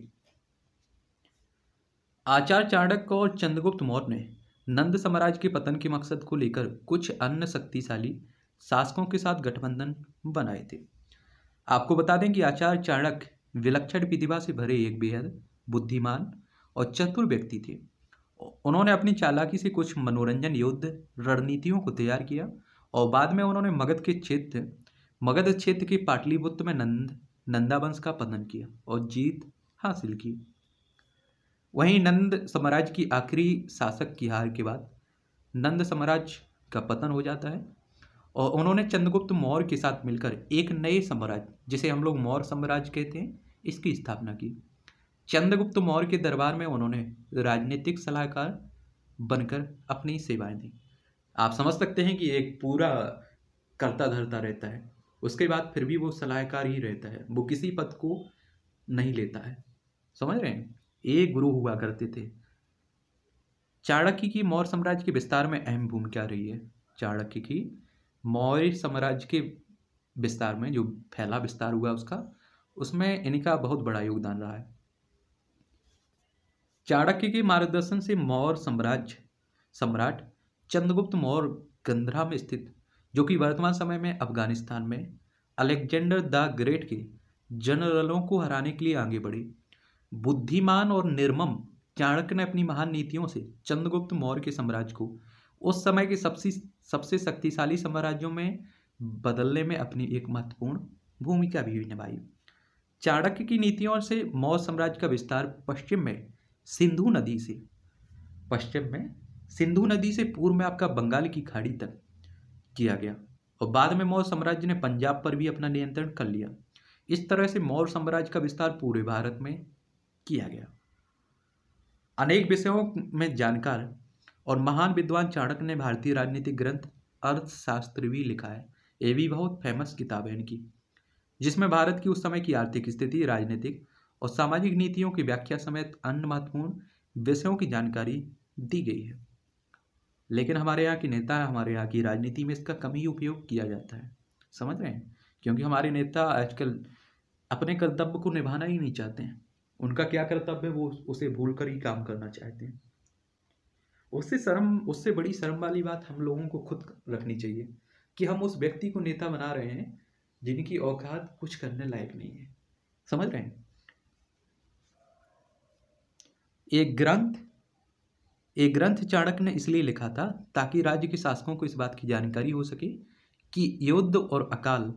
आचार्य चाणक्य और चंद्रगुप्त मौर्य ने नंद साम्राज्य के पतन के मकसद को लेकर कुछ अन्य शक्तिशाली शासकों के साथ गठबंधन बनाए थे आपको बता दें कि आचार्य चाणक्य विलक्षण प्रतिभा से भरे एक बेहद बुद्धिमान और चतुर व्यक्ति थे उन्होंने अपनी चालाकी से कुछ मनोरंजन युद्ध रणनीतियों को तैयार किया और बाद में उन्होंने मगध के क्षेत्र मगध क्षेत्र के पाटलिपुत्र में नंद नंदावंश का पतन किया और जीत हासिल की वहीं नंद साम्राज्य की आखिरी शासक की हार के बाद नंद साम्राज्य का पतन हो जाता है और उन्होंने चंद्रगुप्त मौर्य के साथ मिलकर एक नए साम्राज्य जिसे हम लोग मौर्य साम्राज्य कहते हैं इसकी स्थापना की चंद्रगुप्त मौर्य के दरबार में उन्होंने राजनीतिक सलाहकार बनकर अपनी सेवाएं दी आप समझ सकते हैं कि एक पूरा करता धरता रहता है उसके बाद फिर भी वो सलाहकार ही रहता है वो किसी पद को नहीं लेता है समझ रहे हैं एक गुरु हुआ करते थे चाणक्य की मौर्य साम्राज्य के विस्तार में अहम भूमिका रही है चाणक्य की मौर्य साम्राज्य के विस्तार में जो फैला विस्तार हुआ उसका उसमें इनका बहुत बड़ा योगदान रहा है चाणक्य के मार्गदर्शन से मौर्य साम्राज्य सम्राट चंद्रगुप्त मौर्य गंधरा में स्थित जो कि वर्तमान समय में अफगानिस्तान में अलेक्जेंडर द ग्रेट के जनरलों को हराने के लिए आगे बढ़े बुद्धिमान और निर्मम चाणक्य ने अपनी महान नीतियों से चंद्रगुप्त मौर्य के साम्राज्य को उस समय के सबसे सबसे शक्तिशाली साम्राज्यों में बदलने में अपनी एक महत्वपूर्ण भूमिका भी निभाई चाणक्य की नीतियों से मौर्य साम्राज्य का विस्तार पश्चिम में सिंधु नदी से पश्चिम में सिंधु नदी से पूर्व में आपका बंगाल की खाड़ी तक किया गया और बाद में मौर्य साम्राज्य ने पंजाब पर भी अपना नियंत्रण कर लिया इस तरह से मौर्य साम्राज्य का विस्तार पूरे भारत में किया गया अनेक विषयों में जानकार और महान विद्वान चाणक ने भारतीय राजनीतिक ग्रंथ अर्थशास्त्र भी लिखा है ये भी बहुत फेमस किताब है इनकी जिसमें भारत की उस समय की आर्थिक स्थिति राजनीतिक और सामाजिक नीतियों की व्याख्या समेत अन्य महत्वपूर्ण विषयों की जानकारी दी गई है लेकिन हमारे यहाँ के नेता हमारे यहाँ की राजनीति में इसका कम ही उपयोग किया जाता है समझ रहे हैं क्योंकि हमारे नेता आजकल अपने कर्तव्य को निभाना ही नहीं चाहते हैं उनका क्या कर्तव्य है वो उसे भूल कर ही काम करना चाहते हैं उससे शर्म उससे बड़ी शर्म वाली बात हम लोगों को खुद रखनी चाहिए कि हम उस व्यक्ति को नेता बना रहे हैं जिनकी औकात कुछ करने लायक नहीं है समझ रहे हैं एक ग्रंथ एक ग्रंथ चाणक ने इसलिए लिखा था ताकि राज्य के शासकों को इस बात की जानकारी हो सके कि युद्ध और अकाल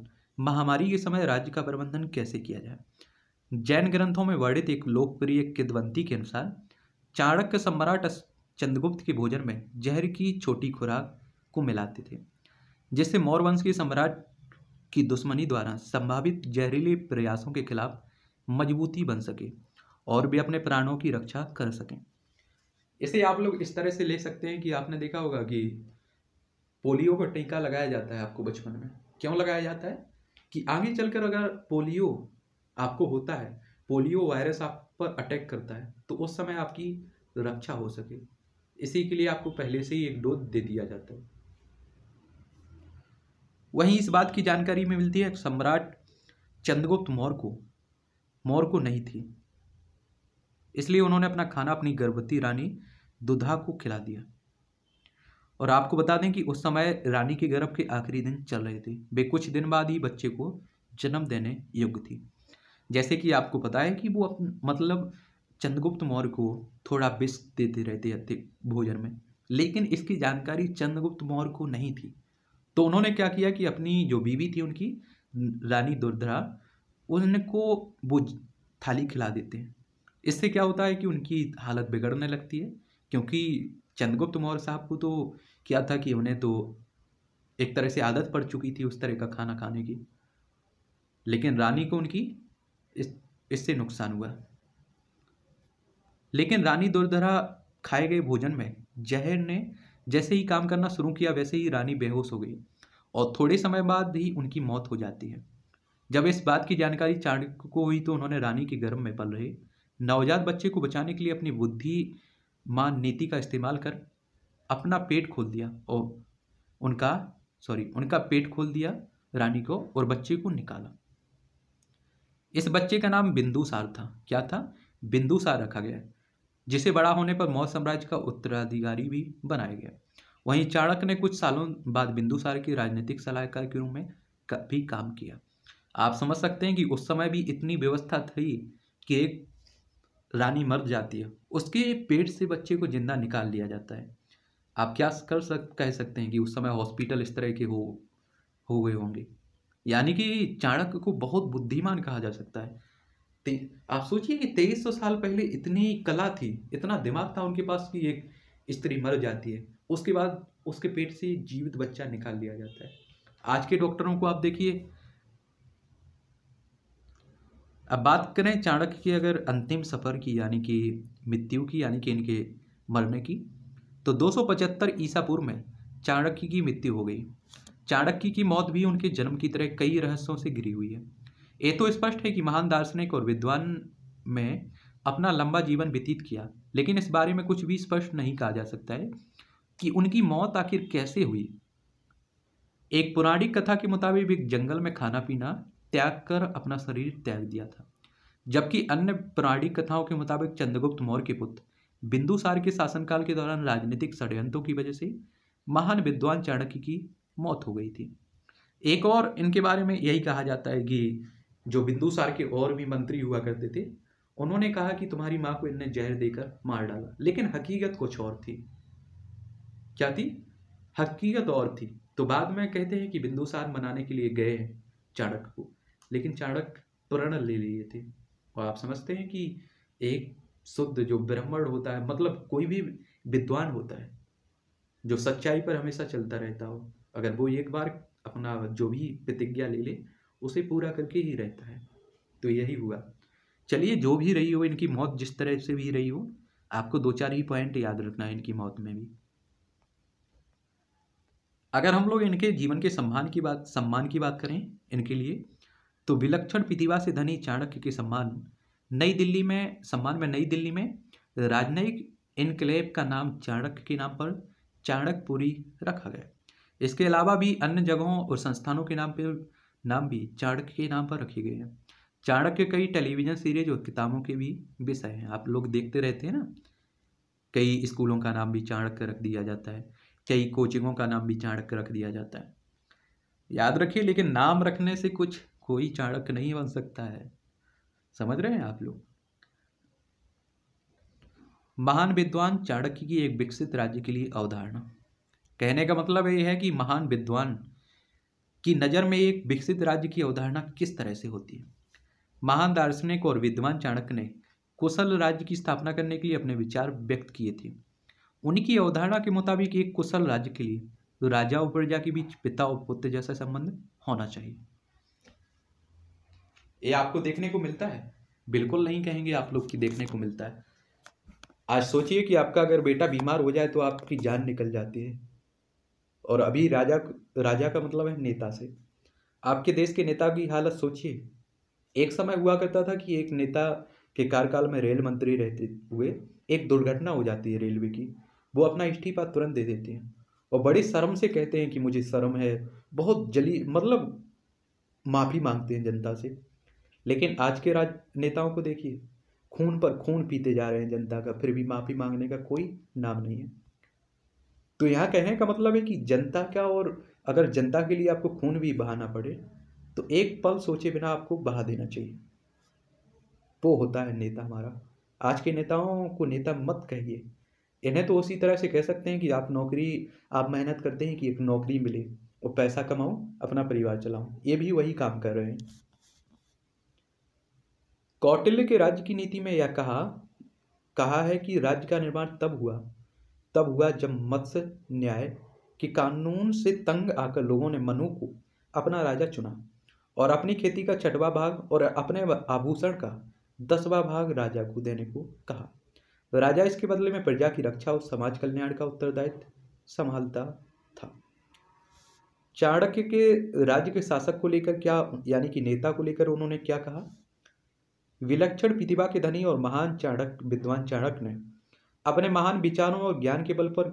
महामारी के समय राज्य का प्रबंधन कैसे किया जाए जैन ग्रंथों में वर्णित एक लोकप्रिय किदवंती के अनुसार चाणक्य सम्राट चंद्रगुप्त के भोजन में जहर की छोटी खुराक को मिलाते थे जिससे मौर्य वंश के सम्राट की दुश्मनी द्वारा संभावित जहरीले प्रयासों के खिलाफ मजबूती बन सके और भी अपने प्राणों की रक्षा कर सकें इसे आप लोग इस तरह से ले सकते हैं कि आपने देखा होगा कि पोलियो का टीका लगाया जाता है आपको बचपन में क्यों लगाया जाता है कि आगे चलकर अगर पोलियो आपको होता है पोलियो वायरस आप पर अटैक करता है तो उस समय आपकी रक्षा हो सके इसी के लिए आपको पहले से ही एक डोज दे दिया जाता है वहीं इस बात की जानकारी में मिलती है सम्राट चंद्रगुप्त मौर्य को मौर्य को नहीं थी इसलिए उन्होंने अपना खाना अपनी गर्भवती रानी दुधा को खिला दिया और आपको बता दें कि उस समय रानी के गर्भ के आखिरी दिन चल रहे थे वे कुछ दिन बाद ही बच्चे को जन्म देने योग्य थी जैसे कि आपको पता है कि वो अपन, मतलब चंद्रगुप्त मौर्य को थोड़ा विष देते रहते थे भोजन में लेकिन इसकी जानकारी चंद्रगुप्त मौर्य को नहीं थी तो उन्होंने क्या किया कि अपनी जो बीवी थी उनकी रानी दुर्धरा उनको वो थाली खिला देते हैं इससे क्या होता है कि उनकी हालत बिगड़ने लगती है क्योंकि चंद्रगुप्त मौर्य साहब को तो क्या था कि उन्हें तो एक तरह से आदत पड़ चुकी थी उस तरह का खाना खाने की लेकिन रानी को उनकी इस इससे नुकसान हुआ लेकिन रानी दुर्धरा खाए गए भोजन में जहर ने जैसे ही काम करना शुरू किया वैसे ही रानी बेहोश हो गई और थोड़े समय बाद ही उनकी मौत हो जाती है जब इस बात की जानकारी चाणक्य को हुई तो उन्होंने रानी के गर्भ में पल रहे नवजात बच्चे को बचाने के लिए अपनी बुद्धि मान नीति का इस्तेमाल कर अपना पेट खोल दिया और उनका सॉरी उनका पेट खोल दिया रानी को और बच्चे को निकाला इस बच्चे का नाम बिंदुसार था क्या था बिंदुसार रखा गया जिसे बड़ा होने पर मौर्य साम्राज्य का उत्तराधिकारी भी बनाया गया वहीं चाणक्य ने कुछ सालों बाद बिंदुसार की राजनीतिक सलाहकार के रूप में भी काम किया आप समझ सकते हैं कि उस समय भी इतनी व्यवस्था थी कि एक रानी मर जाती है उसके पेट से बच्चे को जिंदा निकाल लिया जाता है आप क्या कर सक कह सकते हैं कि उस समय हॉस्पिटल इस तरह के हो हो गए होंगे यानी कि चाणक्य को बहुत बुद्धिमान कहा जा सकता है आप सोचिए कि तेईस सौ साल पहले इतनी कला थी इतना दिमाग था उनके पास कि एक स्त्री मर जाती है उसके बाद उसके पेट से जीवित बच्चा निकाल लिया जाता है आज के डॉक्टरों को आप देखिए अब बात करें चाणक्य के अगर अंतिम सफ़र की यानी कि मृत्यु की यानी कि इनके मरने की तो 275 ईसा पूर्व में चाणक्य की मृत्यु हो गई चाणक्य की मौत भी उनके जन्म की तरह कई रहस्यों से घिरी हुई है ये तो स्पष्ट है कि महान दार्शनिक और विद्वान में अपना लंबा जीवन व्यतीत किया लेकिन इस बारे में कुछ भी स्पष्ट नहीं कहा जा सकता है कि उनकी मौत आखिर कैसे हुई एक पुराणिक कथा के मुताबिक एक जंगल में खाना पीना त्याग कर अपना शरीर त्याग दिया था जबकि अन्य पौराणिक कथाओं के मुताबिक चंद्रगुप्त मौर्य के पुत्र बिंदुसार के शासनकाल के दौरान राजनीतिक षड्यंत्रों की वजह से महान विद्वान चाणक्य की मौत हो गई थी एक और इनके बारे में यही कहा जाता है कि जो बिंदुसार के और भी मंत्री हुआ करते थे उन्होंने कहा कि तुम्हारी माँ को इनने जहर देकर मार डाला लेकिन हकीकत कुछ और थी क्या थी हकीकत और थी तो बाद में कहते हैं कि बिंदुसार मनाने के लिए गए हैं चाणक को लेकिन चाणक प्रण ले लिए थे और आप समझते हैं कि एक शुद्ध जो ब्राह्मण होता है मतलब कोई भी विद्वान होता है जो सच्चाई पर हमेशा चलता रहता हो अगर वो एक बार अपना जो भी प्रतिज्ञा ले ले उसे पूरा करके ही रहता है तो यही हुआ चलिए जो भी रही हो इनकी मौत जिस तरह से भी रही हो आपको दो चार ही पॉइंट याद रखना है इनकी मौत में भी अगर हम लोग इनके जीवन के सम्मान की बात सम्मान की बात करें इनके लिए तो विलक्षण प्रतिभा से धनी चाणक्य के सम्मान नई दिल्ली में सम्मान में नई दिल्ली में राजनयिक इनकलेब का नाम चाणक्य के नाम पर चाणक्यपुरी रखा गया इसके अलावा भी अन्य जगहों और संस्थानों के नाम पर नाम भी चाणक्य के नाम पर रखे गए हैं चाणक्य कई टेलीविजन सीरीज और किताबों के भी विषय हैं आप लोग देखते रहते हैं ना कई स्कूलों का नाम भी चाणक्य रख दिया जाता है कई कोचिंगों का नाम भी चाणक्य रख दिया जाता है याद रखिए लेकिन नाम रखने से कुछ कोई चाणक्य नहीं बन सकता है समझ रहे हैं आप लोग महान विद्वान चाणक्य की एक विकसित राज्य के लिए अवधारणा कहने का मतलब यह है कि महान विद्वान कि नज़र में एक विकसित राज्य की अवधारणा किस तरह से होती है महान दार्शनिक और विद्वान चाणक्य ने कुशल राज्य की स्थापना करने के लिए अपने विचार व्यक्त किए थे उनकी अवधारणा के मुताबिक एक कुशल राज्य के लिए तो राजा और प्रजा के बीच पिता और पुत्र जैसा संबंध होना चाहिए ये आपको देखने को मिलता है बिल्कुल नहीं कहेंगे आप लोग की देखने को मिलता है आज सोचिए कि आपका अगर बेटा बीमार हो जाए तो आपकी जान निकल जाती है और अभी राजा राजा का मतलब है नेता से आपके देश के नेता की हालत सोचिए एक समय हुआ करता था कि एक नेता के कार्यकाल में रेल मंत्री रहते हुए एक दुर्घटना हो जाती है रेलवे की वो अपना इस्तीफा तुरंत दे देते हैं और बड़े शर्म से कहते हैं कि मुझे शर्म है बहुत जली मतलब माफ़ी मांगते हैं जनता से लेकिन आज के राज नेताओं को देखिए खून पर खून पीते जा रहे हैं जनता का फिर भी माफ़ी मांगने का कोई नाम नहीं है तो यहाँ कहने का मतलब है कि जनता का और अगर जनता के लिए आपको खून भी बहाना पड़े तो एक पल सोचे बिना आपको बहा देना चाहिए वो होता है नेता हमारा आज के नेताओं को नेता मत कहिए इन्हें तो उसी तरह से कह सकते हैं कि आप नौकरी आप मेहनत करते हैं कि एक नौकरी मिले और पैसा कमाऊं अपना परिवार चलाऊं ये भी वही काम कर रहे हैं कौटिल्य के राज्य की नीति में यह कहा कहा है कि राज्य का निर्माण तब हुआ तब हुआ जब मत्स्य न्याय के कानून से तंग आकर लोगों ने मनु को अपना राजा चुना और अपनी खेती का छठवा भाग और अपने आभूषण का दसवा भाग राजा को देने को कहा राजा इसके बदले में प्रजा की रक्षा और समाज कल्याण का उत्तरदायित्व संभालता था चाणक्य के राज्य के शासक को लेकर क्या यानी कि नेता को लेकर उन्होंने क्या कहा विलक्षण प्रतिभा के धनी और महान चाणक विद्वान चाणक्य ने अपने महान विचारों और ज्ञान के बल पर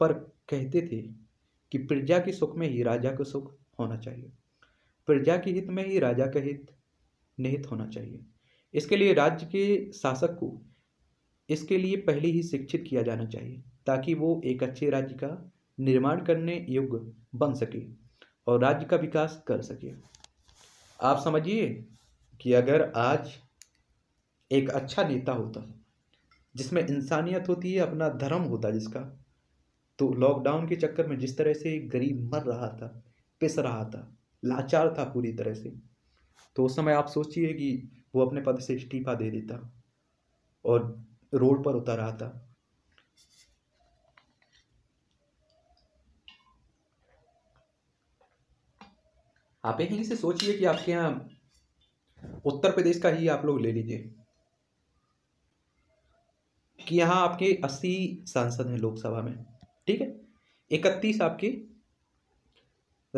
पर कहते थे कि प्रजा के सुख में ही राजा का सुख होना चाहिए प्रजा के हित में ही राजा का हित निहित होना चाहिए इसके लिए राज्य के शासक को इसके लिए पहले ही शिक्षित किया जाना चाहिए ताकि वो एक अच्छे राज्य का निर्माण करने योग्य बन सके और राज्य का विकास कर सके आप समझिए कि अगर आज एक अच्छा नेता होता जिसमें इंसानियत होती है अपना धर्म होता है जिसका तो लॉकडाउन के चक्कर में जिस तरह से गरीब मर रहा था पिस रहा था लाचार था पूरी तरह से तो उस समय आप सोचिए कि वो अपने पद से इस्तीफा दे देता और रोड पर उतर रहा था आप ही से सोचिए कि आपके यहाँ उत्तर प्रदेश का ही आप लोग ले लीजिए कि यहाँ आपके अस्सी सांसद हैं लोकसभा में ठीक है इकतीस आपके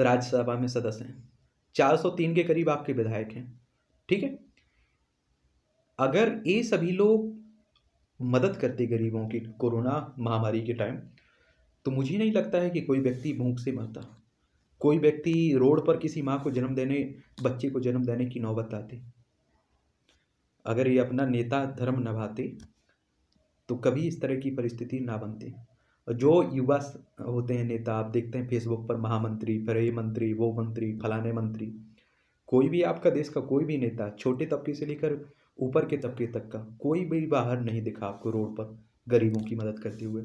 राज्यसभा में सदस्य हैं चार सौ तीन के करीब आपके विधायक हैं ठीक है अगर ये सभी लोग मदद करते गरीबों की कोरोना महामारी के टाइम तो मुझे नहीं लगता है कि कोई व्यक्ति भूख से मरता कोई व्यक्ति रोड पर किसी माँ को जन्म देने बच्चे को जन्म देने की नौबत आती अगर ये अपना नेता धर्म नभाते तो कभी इस तरह की परिस्थिति ना बनती और जो युवा होते हैं नेता आप देखते हैं फेसबुक पर महामंत्री फिर ये मंत्री वो मंत्री फलाने मंत्री कोई भी आपका देश का कोई भी नेता छोटे तबके से लेकर ऊपर के तबके तक का कोई भी बाहर नहीं दिखा आपको रोड पर गरीबों की मदद करते हुए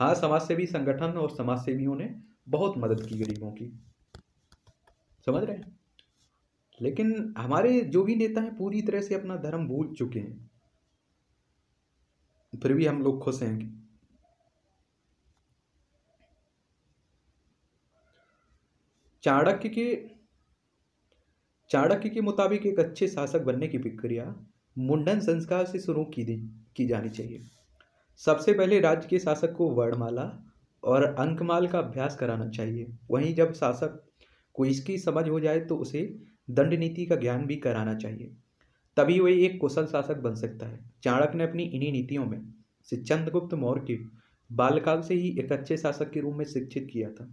हाँ समाज सेवी संगठन और समाज सेवियों ने बहुत मदद की गरीबों की समझ रहे हैं लेकिन हमारे जो भी नेता हैं पूरी तरह से अपना धर्म भूल चुके हैं फिर भी हम लोग खुश हैं चाणक्य के चाणक्य के मुताबिक एक अच्छे शासक बनने की प्रक्रिया मुंडन संस्कार से शुरू की दी की जानी चाहिए सबसे पहले राज्य के शासक को वर्णमाला और अंकमाल का अभ्यास कराना चाहिए वहीं जब शासक को इसकी समझ हो जाए तो उसे दंड नीति का ज्ञान भी कराना चाहिए तभी वही एक कुशल शासक बन सकता है चाणक्य ने अपनी इन्हीं नीतियों में से चंद्रगुप्त मौर्य के बालकाल से ही एक अच्छे शासक के रूप में शिक्षित किया था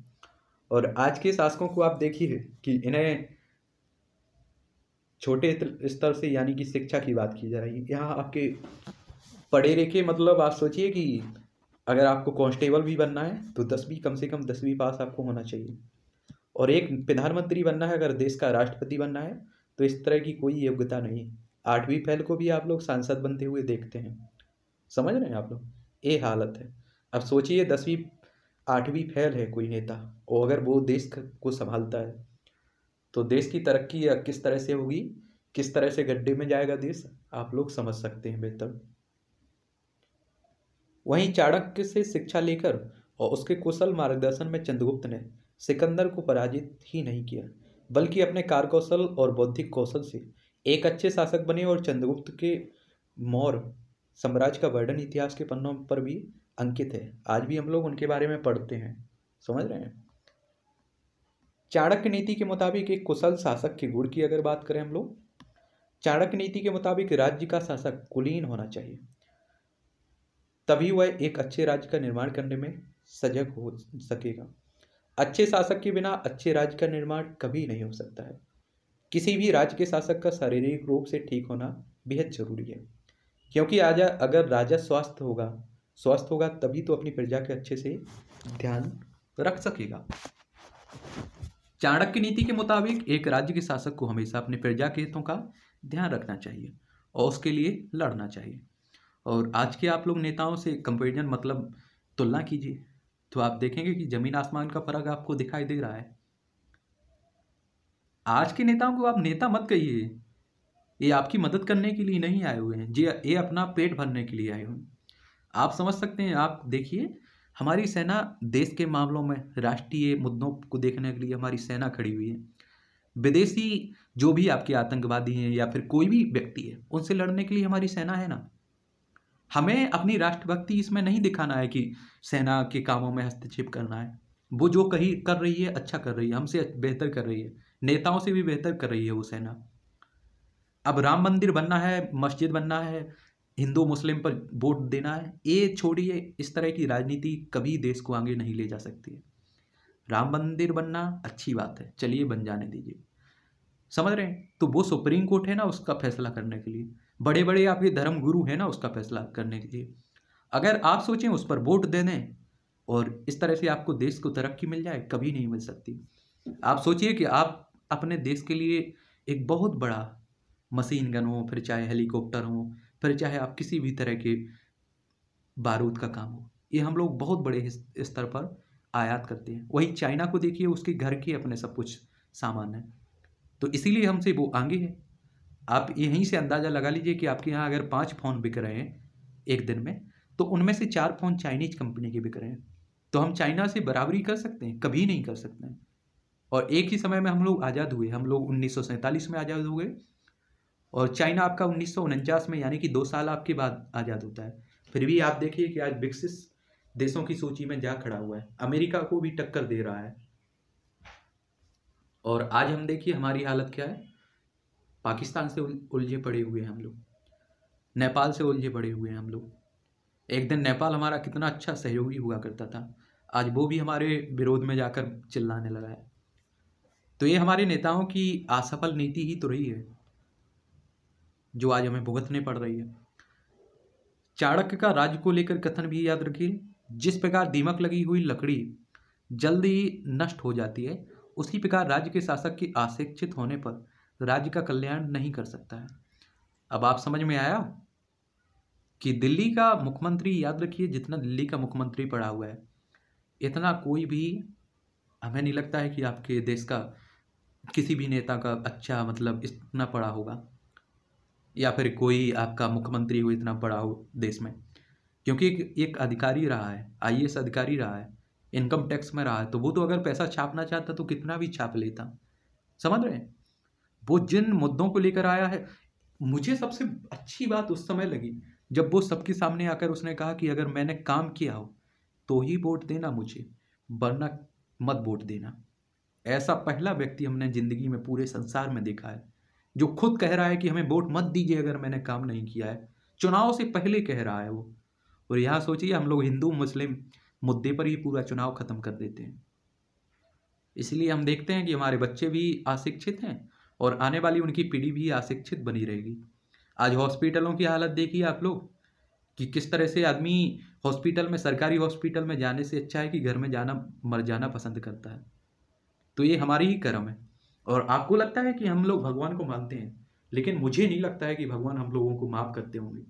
और आज के शासकों को आप देखिए कि इन्हें छोटे स्तर से यानी कि शिक्षा की बात की जा रही है यहाँ आपके पढ़े लिखे मतलब आप सोचिए कि अगर आपको कांस्टेबल भी बनना है तो दसवीं कम से कम दसवीं पास आपको होना चाहिए और एक प्रधानमंत्री बनना है अगर देश का राष्ट्रपति बनना है तो इस तरह की कोई योग्यता नहीं आठवीं फैल को भी आप लोग सांसद बनते हुए देखते हैं समझ रहे हैं आप लोग ये हालत है अब सोचिए दसवीं आठवीं फैल है कोई नेता और अगर वो देश को संभालता है तो देश की तरक्की किस तरह से होगी किस तरह से गड्ढे में जाएगा देश आप लोग समझ सकते हैं बेहतर वहीं चाणक्य से शिक्षा लेकर और उसके कुशल मार्गदर्शन में चंद्रगुप्त ने सिकंदर को पराजित ही नहीं किया बल्कि अपने कार और बौद्धिक कौशल से एक अच्छे शासक बने और चंद्रगुप्त के मौर्य साम्राज्य का वर्णन इतिहास के पन्नों पर भी अंकित है आज भी हम लोग उनके बारे में पढ़ते हैं समझ रहे हैं चाणक्य नीति के मुताबिक एक कुशल शासक के गुण की अगर बात करें हम लोग चाणक्य नीति के मुताबिक राज्य का शासक कुलीन होना चाहिए तभी वह एक अच्छे राज्य का निर्माण करने में सजग हो सकेगा अच्छे शासक के बिना अच्छे राज्य का निर्माण कभी नहीं हो सकता है किसी भी राज्य के शासक का शारीरिक रूप से ठीक होना बेहद जरूरी है क्योंकि आज अगर राजा स्वस्थ होगा स्वस्थ होगा तभी तो अपनी प्रजा के अच्छे से ध्यान रख सकेगा चाणक्य नीति के मुताबिक एक राज्य के शासक को हमेशा अपने प्रजा के हितों का ध्यान रखना चाहिए और उसके लिए लड़ना चाहिए और आज के आप लोग नेताओं से कंपेरिजन मतलब तुलना कीजिए तो आप देखेंगे कि ज़मीन आसमान का फर्क आपको दिखाई दे रहा है आज के नेताओं को आप नेता मत कहिए ये आपकी मदद करने के लिए नहीं आए हुए हैं जी ये अपना पेट भरने के लिए आए हुए हैं आप समझ सकते हैं आप देखिए हमारी सेना देश के मामलों में राष्ट्रीय मुद्दों को देखने के लिए हमारी सेना खड़ी हुई है विदेशी जो भी आपके आतंकवादी हैं या फिर कोई भी व्यक्ति है उनसे लड़ने के लिए हमारी सेना है ना हमें अपनी राष्ट्रभक्ति इसमें नहीं दिखाना है कि सेना के कामों में हस्तक्षेप करना है वो जो कही कर रही है अच्छा कर रही है हमसे बेहतर कर रही है नेताओं से भी बेहतर कर रही है वो सेना अब राम मंदिर बनना है मस्जिद बनना है हिंदू मुस्लिम पर वोट देना है ये छोड़िए इस तरह की राजनीति कभी देश को आगे नहीं ले जा सकती है राम मंदिर बनना अच्छी बात है चलिए बन जाने दीजिए समझ रहे हैं तो वो सुप्रीम कोर्ट है ना उसका फैसला करने के लिए बड़े बड़े आपके धर्म गुरु हैं ना उसका फैसला करने के लिए अगर आप सोचें उस पर वोट दे दें और इस तरह से आपको देश को तरक्की मिल जाए कभी नहीं मिल सकती आप सोचिए कि आप अपने देश के लिए एक बहुत बड़ा मशीन गन हो फिर चाहे हेलीकॉप्टर हो फिर चाहे आप किसी भी तरह के बारूद का काम हो ये हम लोग बहुत बड़े स्तर पर आयात करते हैं वही चाइना को देखिए उसके घर के अपने सब कुछ सामान है तो इसीलिए हमसे वो आगे है आप यहीं से अंदाज़ा लगा लीजिए कि आपके यहाँ अगर पाँच फ़ोन बिक रहे हैं एक दिन में तो उनमें से चार फ़ोन चाइनीज कंपनी के बिक रहे हैं तो हम चाइना से बराबरी कर सकते हैं कभी नहीं कर सकते हैं और एक ही समय में हम लोग आज़ाद हुए हम लोग उन्नीस में आज़ाद हुए और चाइना आपका उन्नीस में यानी कि दो साल आपके बाद आज़ाद होता है फिर भी आप देखिए कि आज विकसित देशों की सूची में जा खड़ा हुआ है अमेरिका को भी टक्कर दे रहा है और आज हम देखिए हमारी हालत क्या है पाकिस्तान से उलझे पड़े हुए हैं हम लोग नेपाल से उलझे पड़े हुए हैं हम लोग एक दिन नेपाल हमारा कितना अच्छा सहयोगी हुआ करता था आज वो भी हमारे विरोध में जाकर चिल्लाने लगा है तो ये हमारे नेताओं की असफल नीति ही तो रही है जो आज हमें भुगतने पड़ रही है चाणक्य का राज्य को लेकर कथन भी याद रखिए जिस प्रकार दीमक लगी हुई लकड़ी जल्द ही नष्ट हो जाती है उसी प्रकार राज्य के शासक के अशिक्षित होने पर राज्य का कल्याण नहीं कर सकता है अब आप समझ में आया कि दिल्ली का मुख्यमंत्री याद रखिए जितना दिल्ली का मुख्यमंत्री पड़ा हुआ है इतना कोई भी हमें नहीं लगता है कि आपके देश का किसी भी नेता का अच्छा मतलब इतना पड़ा होगा या फिर कोई आपका मुख्यमंत्री हो इतना पड़ा हो देश में क्योंकि एक, एक अधिकारी रहा है आई अधिकारी रहा है इनकम टैक्स में रहा है तो वो तो अगर पैसा छापना चाहता तो कितना भी छाप लेता समझ रहे हैं वो जिन मुद्दों को लेकर आया है मुझे सबसे अच्छी बात उस समय लगी जब वो सबके सामने आकर उसने कहा कि अगर मैंने काम किया हो तो ही वोट देना मुझे वरना मत वोट देना ऐसा पहला व्यक्ति हमने ज़िंदगी में पूरे संसार में देखा है जो खुद कह रहा है कि हमें वोट मत दीजिए अगर मैंने काम नहीं किया है चुनाव से पहले कह रहा है वो और यहाँ सोचिए हम लोग हिंदू मुस्लिम मुद्दे पर ही पूरा चुनाव ख़त्म कर देते हैं इसलिए हम देखते हैं कि हमारे बच्चे भी अशिक्षित हैं और आने वाली उनकी पीढ़ी भी अशिक्षित बनी रहेगी आज हॉस्पिटलों की हालत देखिए आप लोग कि किस तरह से आदमी हॉस्पिटल में सरकारी हॉस्पिटल में जाने से अच्छा है कि घर में जाना मर जाना पसंद करता है तो ये हमारी ही कर्म है और आपको लगता है कि हम लोग भगवान को मानते हैं लेकिन मुझे नहीं लगता है कि भगवान हम लोगों को माफ़ करते होंगे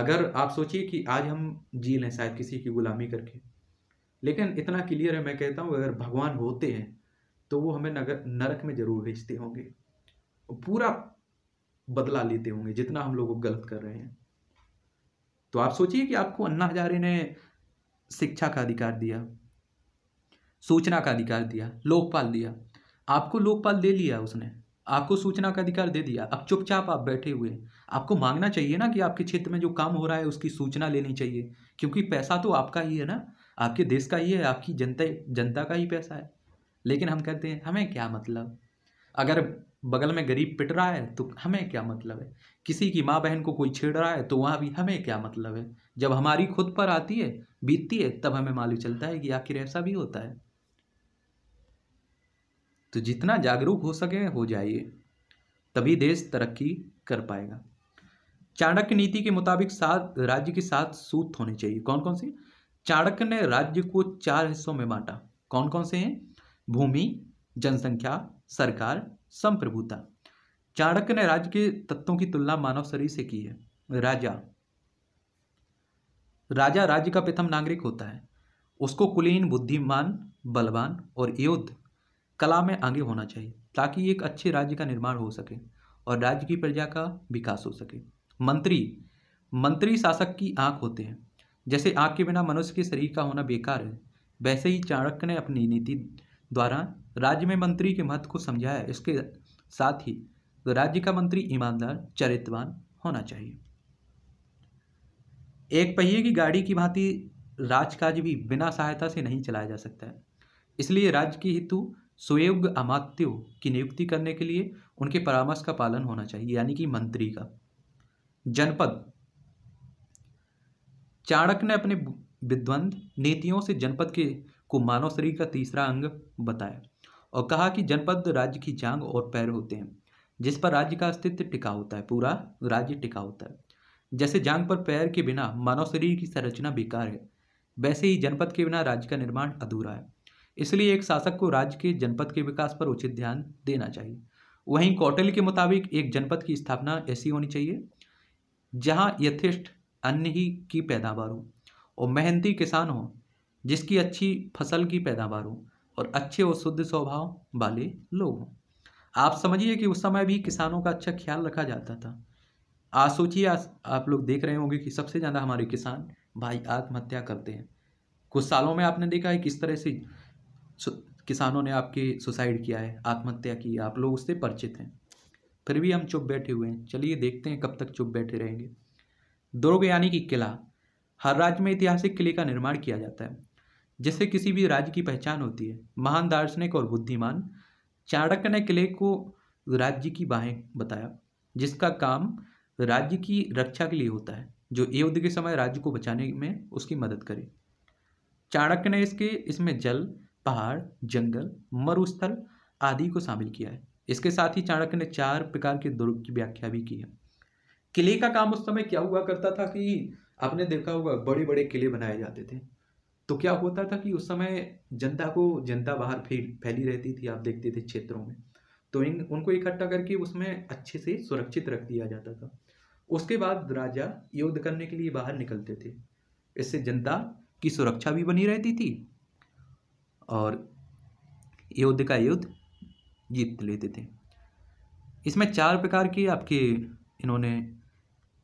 अगर आप सोचिए कि आज हम जी लें शायद किसी की गुलामी करके लेकिन इतना क्लियर है मैं कहता हूँ अगर भगवान होते हैं तो वो हमें नगर नरक में ज़रूर भेजते होंगे पूरा बदला लेते होंगे जितना हम लोग गलत कर रहे हैं तो आप सोचिए कि आपको अन्ना हजारे ने शिक्षा का अधिकार दिया सूचना का अधिकार दिया लोकपाल दिया आपको लोकपाल दे लिया उसने आपको सूचना का अधिकार दे दिया अब चुपचाप आप बैठे हुए आपको मांगना चाहिए ना कि आपके क्षेत्र में जो काम हो रहा है उसकी सूचना लेनी चाहिए क्योंकि पैसा तो आपका ही है ना आपके देश का ही है आपकी जनता जनता का ही पैसा है लेकिन हम कहते हैं हमें क्या मतलब अगर बगल में गरीब पिट रहा है तो हमें क्या मतलब है किसी की माँ बहन को कोई छेड़ रहा है तो वहाँ भी हमें क्या मतलब है जब हमारी खुद पर आती है बीतती है तब हमें मालूम चलता है कि आखिर ऐसा भी होता है तो जितना जागरूक हो सके हो जाइए तभी देश तरक्की कर पाएगा चाणक्य नीति के मुताबिक सात राज्य के साथ सूत होने चाहिए कौन कौन से चाणक्य ने राज्य को चार हिस्सों में बांटा कौन कौन से हैं भूमि जनसंख्या सरकार संप्रभुता चाणक्य ने राज्य के तत्वों की तुलना मानव शरीर से की है राजा राजा राज्य का प्रथम नागरिक होता है उसको कुलीन बुद्धिमान बलवान और योद्ध कला में आगे होना चाहिए ताकि एक अच्छे राज्य का निर्माण हो सके और राज्य की प्रजा का विकास हो सके मंत्री मंत्री शासक की आंख होते हैं जैसे आंख के बिना मनुष्य के शरीर का होना बेकार है वैसे ही चाणक्य ने अपनी नीति द्वारा राज्य में मंत्री के महत्व को समझाया इसके साथ ही तो राज्य का मंत्री ईमानदार चरित्रवान होना चाहिए एक पहिए की गाड़ी की भांति राजकाज भी बिना सहायता से नहीं चलाया जा सकता है इसलिए राज्य के हेतु सुयोग अमात्यो की नियुक्ति करने के लिए उनके परामर्श का पालन होना चाहिए यानी कि मंत्री का जनपद चाणक ने अपने विद्वंद नीतियों से जनपद के को मानव शरीर का तीसरा अंग बताया और कहा कि जनपद राज्य की जांग और पैर होते हैं जिस पर राज्य का अस्तित्व टिका होता है पूरा राज्य टिका होता है जैसे जांग पर पैर के बिना मानव शरीर की संरचना बेकार है वैसे ही जनपद के बिना राज्य का निर्माण अधूरा है इसलिए एक शासक को राज्य के जनपद के विकास पर उचित ध्यान देना चाहिए वहीं कौटल्य के मुताबिक एक जनपद की स्थापना ऐसी होनी चाहिए जहां यथेष्ट अन्य ही की पैदावार हो और मेहनती किसान हो जिसकी अच्छी फसल की पैदावार हो और अच्छे और शुद्ध स्वभाव वाले लोग हों आप समझिए कि उस समय भी किसानों का अच्छा ख्याल रखा जाता था आज सोचिए आप लोग देख रहे होंगे कि सबसे ज़्यादा हमारे किसान भाई आत्महत्या करते हैं कुछ सालों में आपने देखा है किस तरह से किसानों ने आपके सुसाइड किया है आत्महत्या की है आप लोग उससे परिचित हैं फिर भी हम चुप बैठे हुए हैं चलिए देखते हैं कब तक चुप बैठे रहेंगे दुर्ग यानी कि किला हर राज्य में ऐतिहासिक किले का निर्माण किया जाता है जिससे किसी भी राज्य की पहचान होती है महान दार्शनिक और बुद्धिमान चाणक्य ने किले को राज्य की बाहें बताया जिसका काम राज्य की रक्षा के लिए होता है जो युद्ध के समय राज्य को बचाने में उसकी मदद करे चाणक्य ने इसके इसमें जल पहाड़ जंगल मरुस्थल आदि को शामिल किया है इसके साथ ही चाणक्य ने चार प्रकार के दुर्ग की व्याख्या भी की है किले का काम उस समय क्या हुआ करता था कि आपने देखा होगा बड़े बड़े किले बनाए जाते थे तो क्या होता था कि उस समय जनता को जनता बाहर फैली रहती थी आप देखते थे क्षेत्रों में तो इन उनको इकट्ठा करके उसमें अच्छे से सुरक्षित रख दिया जाता था उसके बाद राजा युद्ध करने के लिए बाहर निकलते थे इससे जनता की सुरक्षा भी बनी रहती थी और युद्ध का युद्ध जीत लेते थे इसमें चार प्रकार की आपकी इन्होंने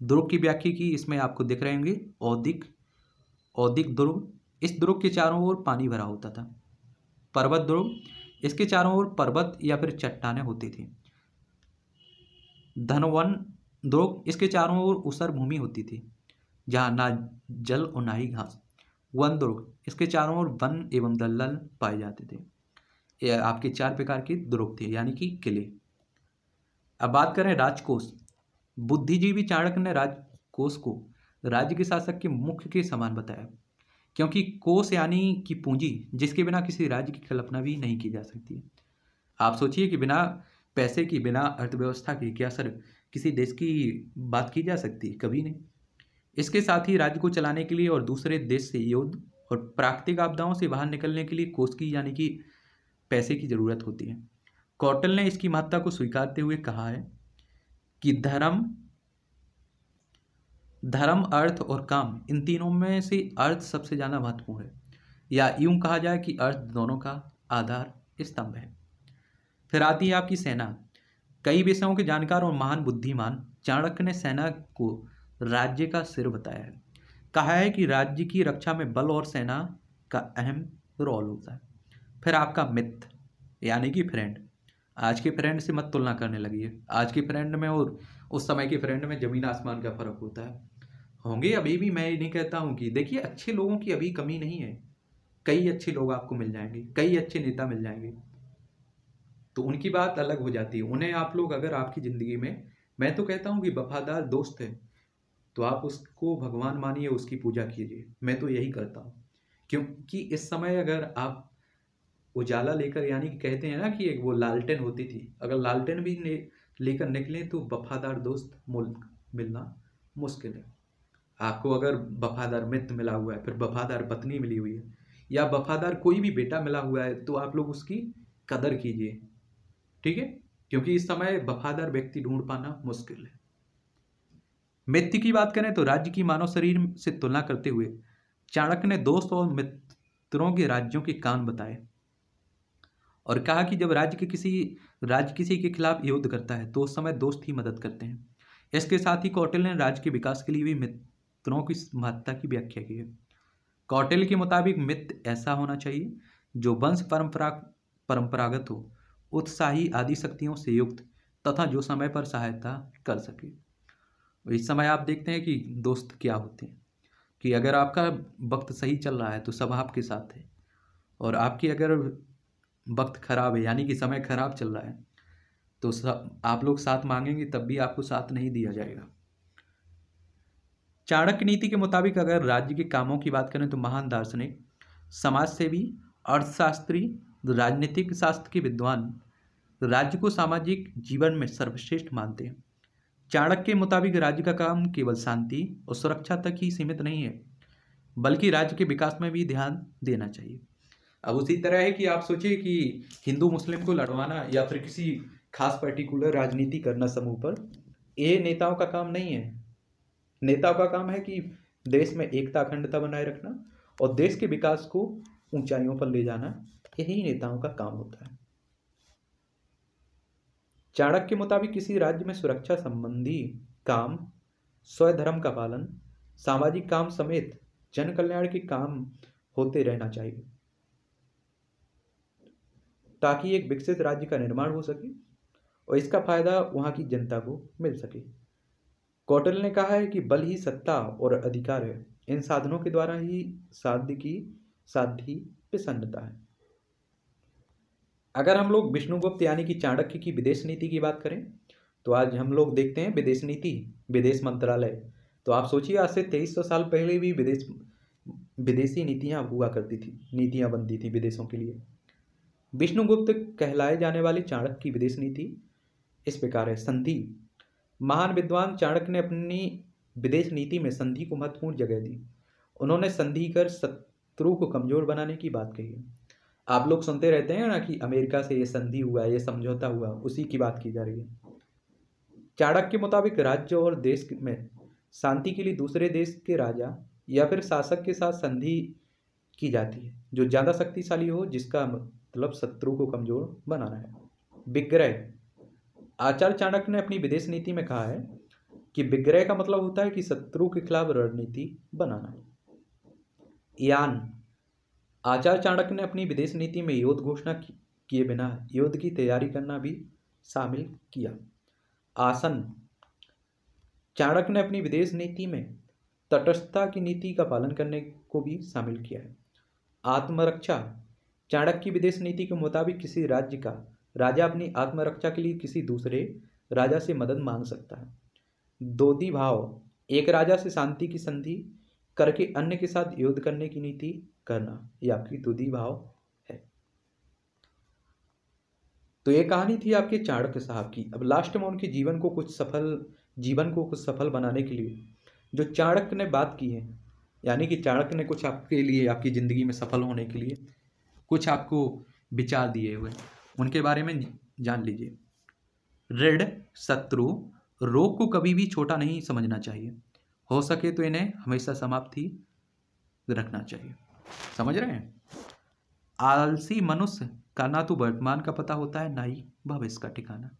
ध्रुव की व्याख्या की इसमें आपको दिख रहे होंगे औदिक औदिक ध्रुव इस दुर्ग के चारों ओर पानी भरा होता था पर्वत ध्रुव इसके चारों ओर पर्वत या फिर चट्टाने होती थी धनवन दुर्ग इसके चारों ओर उसर भूमि होती थी जहाँ ना जल और ना ही घास वन दुर्ग इसके चारों ओर वन एवं दलदल पाए जाते थे यह आपके चार प्रकार के दुर्ग थे यानी कि किले अब बात करें राजकोष बुद्धिजीवी चाणक्य ने राजकोष को राज्य के शासक के मुख्य के समान बताया क्योंकि कोष यानी कि पूंजी जिसके बिना किसी राज्य की कल्पना भी नहीं की जा सकती आप सोचिए कि बिना पैसे की बिना अर्थव्यवस्था के क्या सर किसी देश की बात की जा सकती है कभी नहीं इसके साथ ही राज्य को चलाने के लिए और दूसरे देश से युद्ध और प्राकृतिक आपदाओं से बाहर निकलने के लिए कोष की यानी कि पैसे की ज़रूरत होती है कौटल ने इसकी महत्ता को स्वीकारते हुए कहा है कि धर्म धर्म अर्थ और काम इन तीनों में से अर्थ सबसे ज़्यादा महत्वपूर्ण है या यूं कहा जाए कि अर्थ दोनों का आधार स्तंभ है फिर आती है आपकी सेना कई विषयों के जानकार और महान बुद्धिमान चाणक्य ने सेना को राज्य का सिर बताया है कहा है कि राज्य की रक्षा में बल और सेना का अहम रोल होता है फिर आपका मित्र यानी कि फ्रेंड आज के फ्रेंड से मत तुलना करने लगी है आज के फ्रेंड में और उस समय के फ्रेंड में ज़मीन आसमान का फर्क होता है होंगे अभी भी मैं नहीं कहता हूँ कि देखिए अच्छे लोगों की अभी कमी नहीं है कई अच्छे लोग आपको मिल जाएंगे कई अच्छे नेता मिल जाएंगे तो उनकी बात अलग हो जाती है उन्हें आप लोग अगर आपकी ज़िंदगी में मैं तो कहता हूँ कि वफादार दोस्त है तो आप उसको भगवान मानिए उसकी पूजा कीजिए मैं तो यही करता हूँ क्योंकि इस समय अगर आप उजाला लेकर यानी कि कहते हैं ना कि एक वो लालटेन होती थी अगर लालटेन भी ने, लेकर निकलें तो वफादार दोस्त मुल्क मिलना मुश्किल है आपको अगर वफादार मित्र मिला हुआ है फिर वफादार पत्नी मिली हुई है या वफादार कोई भी बेटा मिला हुआ है तो आप लोग उसकी कदर कीजिए ठीक है क्योंकि इस समय वफादार व्यक्ति ढूंढ पाना मुश्किल है मृत्यु की बात करें तो राज्य की मानव शरीर से तुलना करते हुए चाणक्य ने दोस्त और मित्रों के राज्यों के कान बताए और कहा कि जब राज्य के किसी राज्य किसी के खिलाफ युद्ध करता है तो उस समय दोस्त ही मदद करते हैं इसके साथ ही कौटिल ने राज्य के विकास के लिए भी मित्रों की महत्ता की व्याख्या की है कौटिल के मुताबिक मित्र ऐसा होना चाहिए जो वंश परंपरा परंपरागत हो उत्साही आदि शक्तियों से युक्त तथा जो समय पर सहायता कर सके इस समय आप देखते हैं कि दोस्त क्या होते हैं कि अगर आपका वक्त सही चल रहा है तो सब आपके साथ है और आपकी अगर वक्त ख़राब है यानी कि समय ख़राब चल रहा है तो सब आप लोग साथ मांगेंगे तब भी आपको साथ नहीं दिया जाएगा चाणक्य नीति के मुताबिक अगर राज्य के कामों की बात करें तो महान दार्शनिक समाज सेवी अर्थशास्त्री राजनीतिक शास्त्र के विद्वान राज्य को सामाजिक जीवन में सर्वश्रेष्ठ मानते हैं चाणक्य के मुताबिक राज्य का काम केवल शांति और सुरक्षा तक ही सीमित नहीं है बल्कि राज्य के विकास में भी ध्यान देना चाहिए अब उसी तरह है कि आप सोचिए कि हिंदू मुस्लिम को लड़वाना या फिर किसी खास पर्टिकुलर राजनीति करना समूह पर ये नेताओं का काम नहीं है नेताओं का काम है कि देश में एकता अखंडता बनाए रखना और देश के विकास को ऊंचाइयों पर ले जाना यही नेताओं का काम होता है चाणक्य के मुताबिक किसी राज्य में सुरक्षा संबंधी काम स्वधर्म का पालन सामाजिक काम समेत जन कल्याण के काम होते रहना चाहिए ताकि एक विकसित राज्य का निर्माण हो सके और इसका फायदा वहाँ की जनता को मिल सके कौटल ने कहा है कि बल ही सत्ता और अधिकार है इन साधनों के द्वारा ही साध्य की साध्य प्रसन्नता है अगर हम लोग विष्णुगुप्त यानी कि चाणक्य की विदेश नीति की बात करें तो आज हम लोग देखते हैं विदेश नीति विदेश मंत्रालय तो आप सोचिए आज से तेईस सौ साल पहले भी विदेश विदेशी नीतियाँ हुआ करती थी नीतियाँ बनती थी विदेशों के लिए विष्णुगुप्त कहलाए जाने वाली चाणक्य की विदेश नीति इस प्रकार है संधि महान विद्वान चाणक्य ने अपनी विदेश नीति में संधि को महत्वपूर्ण जगह दी उन्होंने संधि कर शत्रु को कमजोर बनाने की बात कही आप लोग सुनते रहते हैं ना कि अमेरिका से ये संधि हुआ ये समझौता हुआ उसी की बात की जा रही है चाणक के मुताबिक राज्य और देश में शांति के लिए दूसरे देश के राजा या फिर शासक के साथ संधि की जाती है जो ज़्यादा शक्तिशाली हो जिसका मतलब शत्रु को कमज़ोर बनाना है विग्रह आचार्य चाणक्य ने अपनी विदेश नीति में कहा है कि विग्रह का मतलब होता है कि शत्रु के खिलाफ रणनीति बनाना यान आचार्य चाणक्य ने अपनी विदेश नीति में युद्ध घोषणा किए बिना युद्ध की तैयारी करना भी शामिल किया आसन चाणक्य ने अपनी विदेश नीति में तटस्थता की नीति का पालन करने को भी शामिल किया है आत्मरक्षा चाणक्य की विदेश नीति के मुताबिक किसी राज्य का राजा अपनी आत्मरक्षा के लिए किसी दूसरे राजा से मदद मांग सकता है दोदी भाव एक राजा से शांति की संधि करके अन्य के साथ युद्ध करने की नीति करना ये आपकी दुधी भाव है तो ये कहानी थी आपके चाणक्य साहब की अब लास्ट में उनके जीवन को कुछ सफल जीवन को कुछ सफल बनाने के लिए जो चाणक्य ने बात की है यानी कि चाणक्य ने कुछ आपके लिए आपकी ज़िंदगी में सफल होने के लिए कुछ आपको विचार दिए हुए उनके बारे में जान लीजिए ऋण शत्रु रोग को कभी भी छोटा नहीं समझना चाहिए हो सके तो इन्हें हमेशा समाप्ति रखना चाहिए समझ रहे हैं आलसी मनुष्य का ना तो वर्तमान का पता होता है ना ही भविष्य का ठिकाना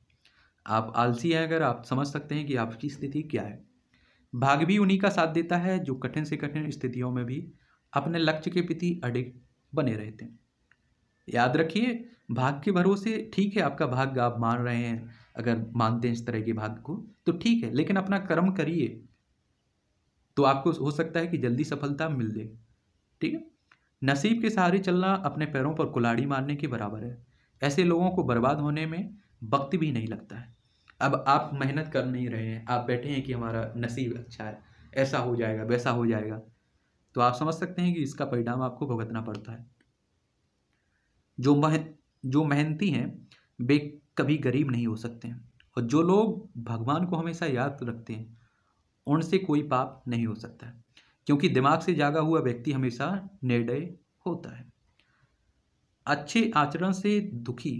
आप आलसी हैं अगर आप समझ सकते हैं कि आपकी स्थिति क्या है भाग भी उन्हीं का साथ देता है जो कठिन से कठिन स्थितियों में भी अपने लक्ष्य के प्रति अडिग बने रहते हैं याद रखिए भाग के भरोसे ठीक है आपका भाग आप मान रहे हैं अगर मानते हैं इस तरह के भाग को तो ठीक है लेकिन अपना कर्म करिए तो आपको हो सकता है कि जल्दी सफलता मिल दे ठीक है नसीब के सहारे चलना अपने पैरों पर कुलाड़ी मारने के बराबर है ऐसे लोगों को बर्बाद होने में वक्त भी नहीं लगता है अब आप मेहनत कर नहीं रहे हैं आप बैठे हैं कि हमारा नसीब अच्छा है ऐसा हो जाएगा वैसा हो जाएगा तो आप समझ सकते हैं कि इसका परिणाम आपको भुगतना पड़ता है जो मह जो मेहनती हैं वे कभी गरीब नहीं हो सकते हैं और जो लोग भगवान को हमेशा याद रखते हैं उनसे कोई पाप नहीं हो सकता है क्योंकि दिमाग से जागा हुआ व्यक्ति हमेशा निर्णय होता है अच्छे आचरण से दुखी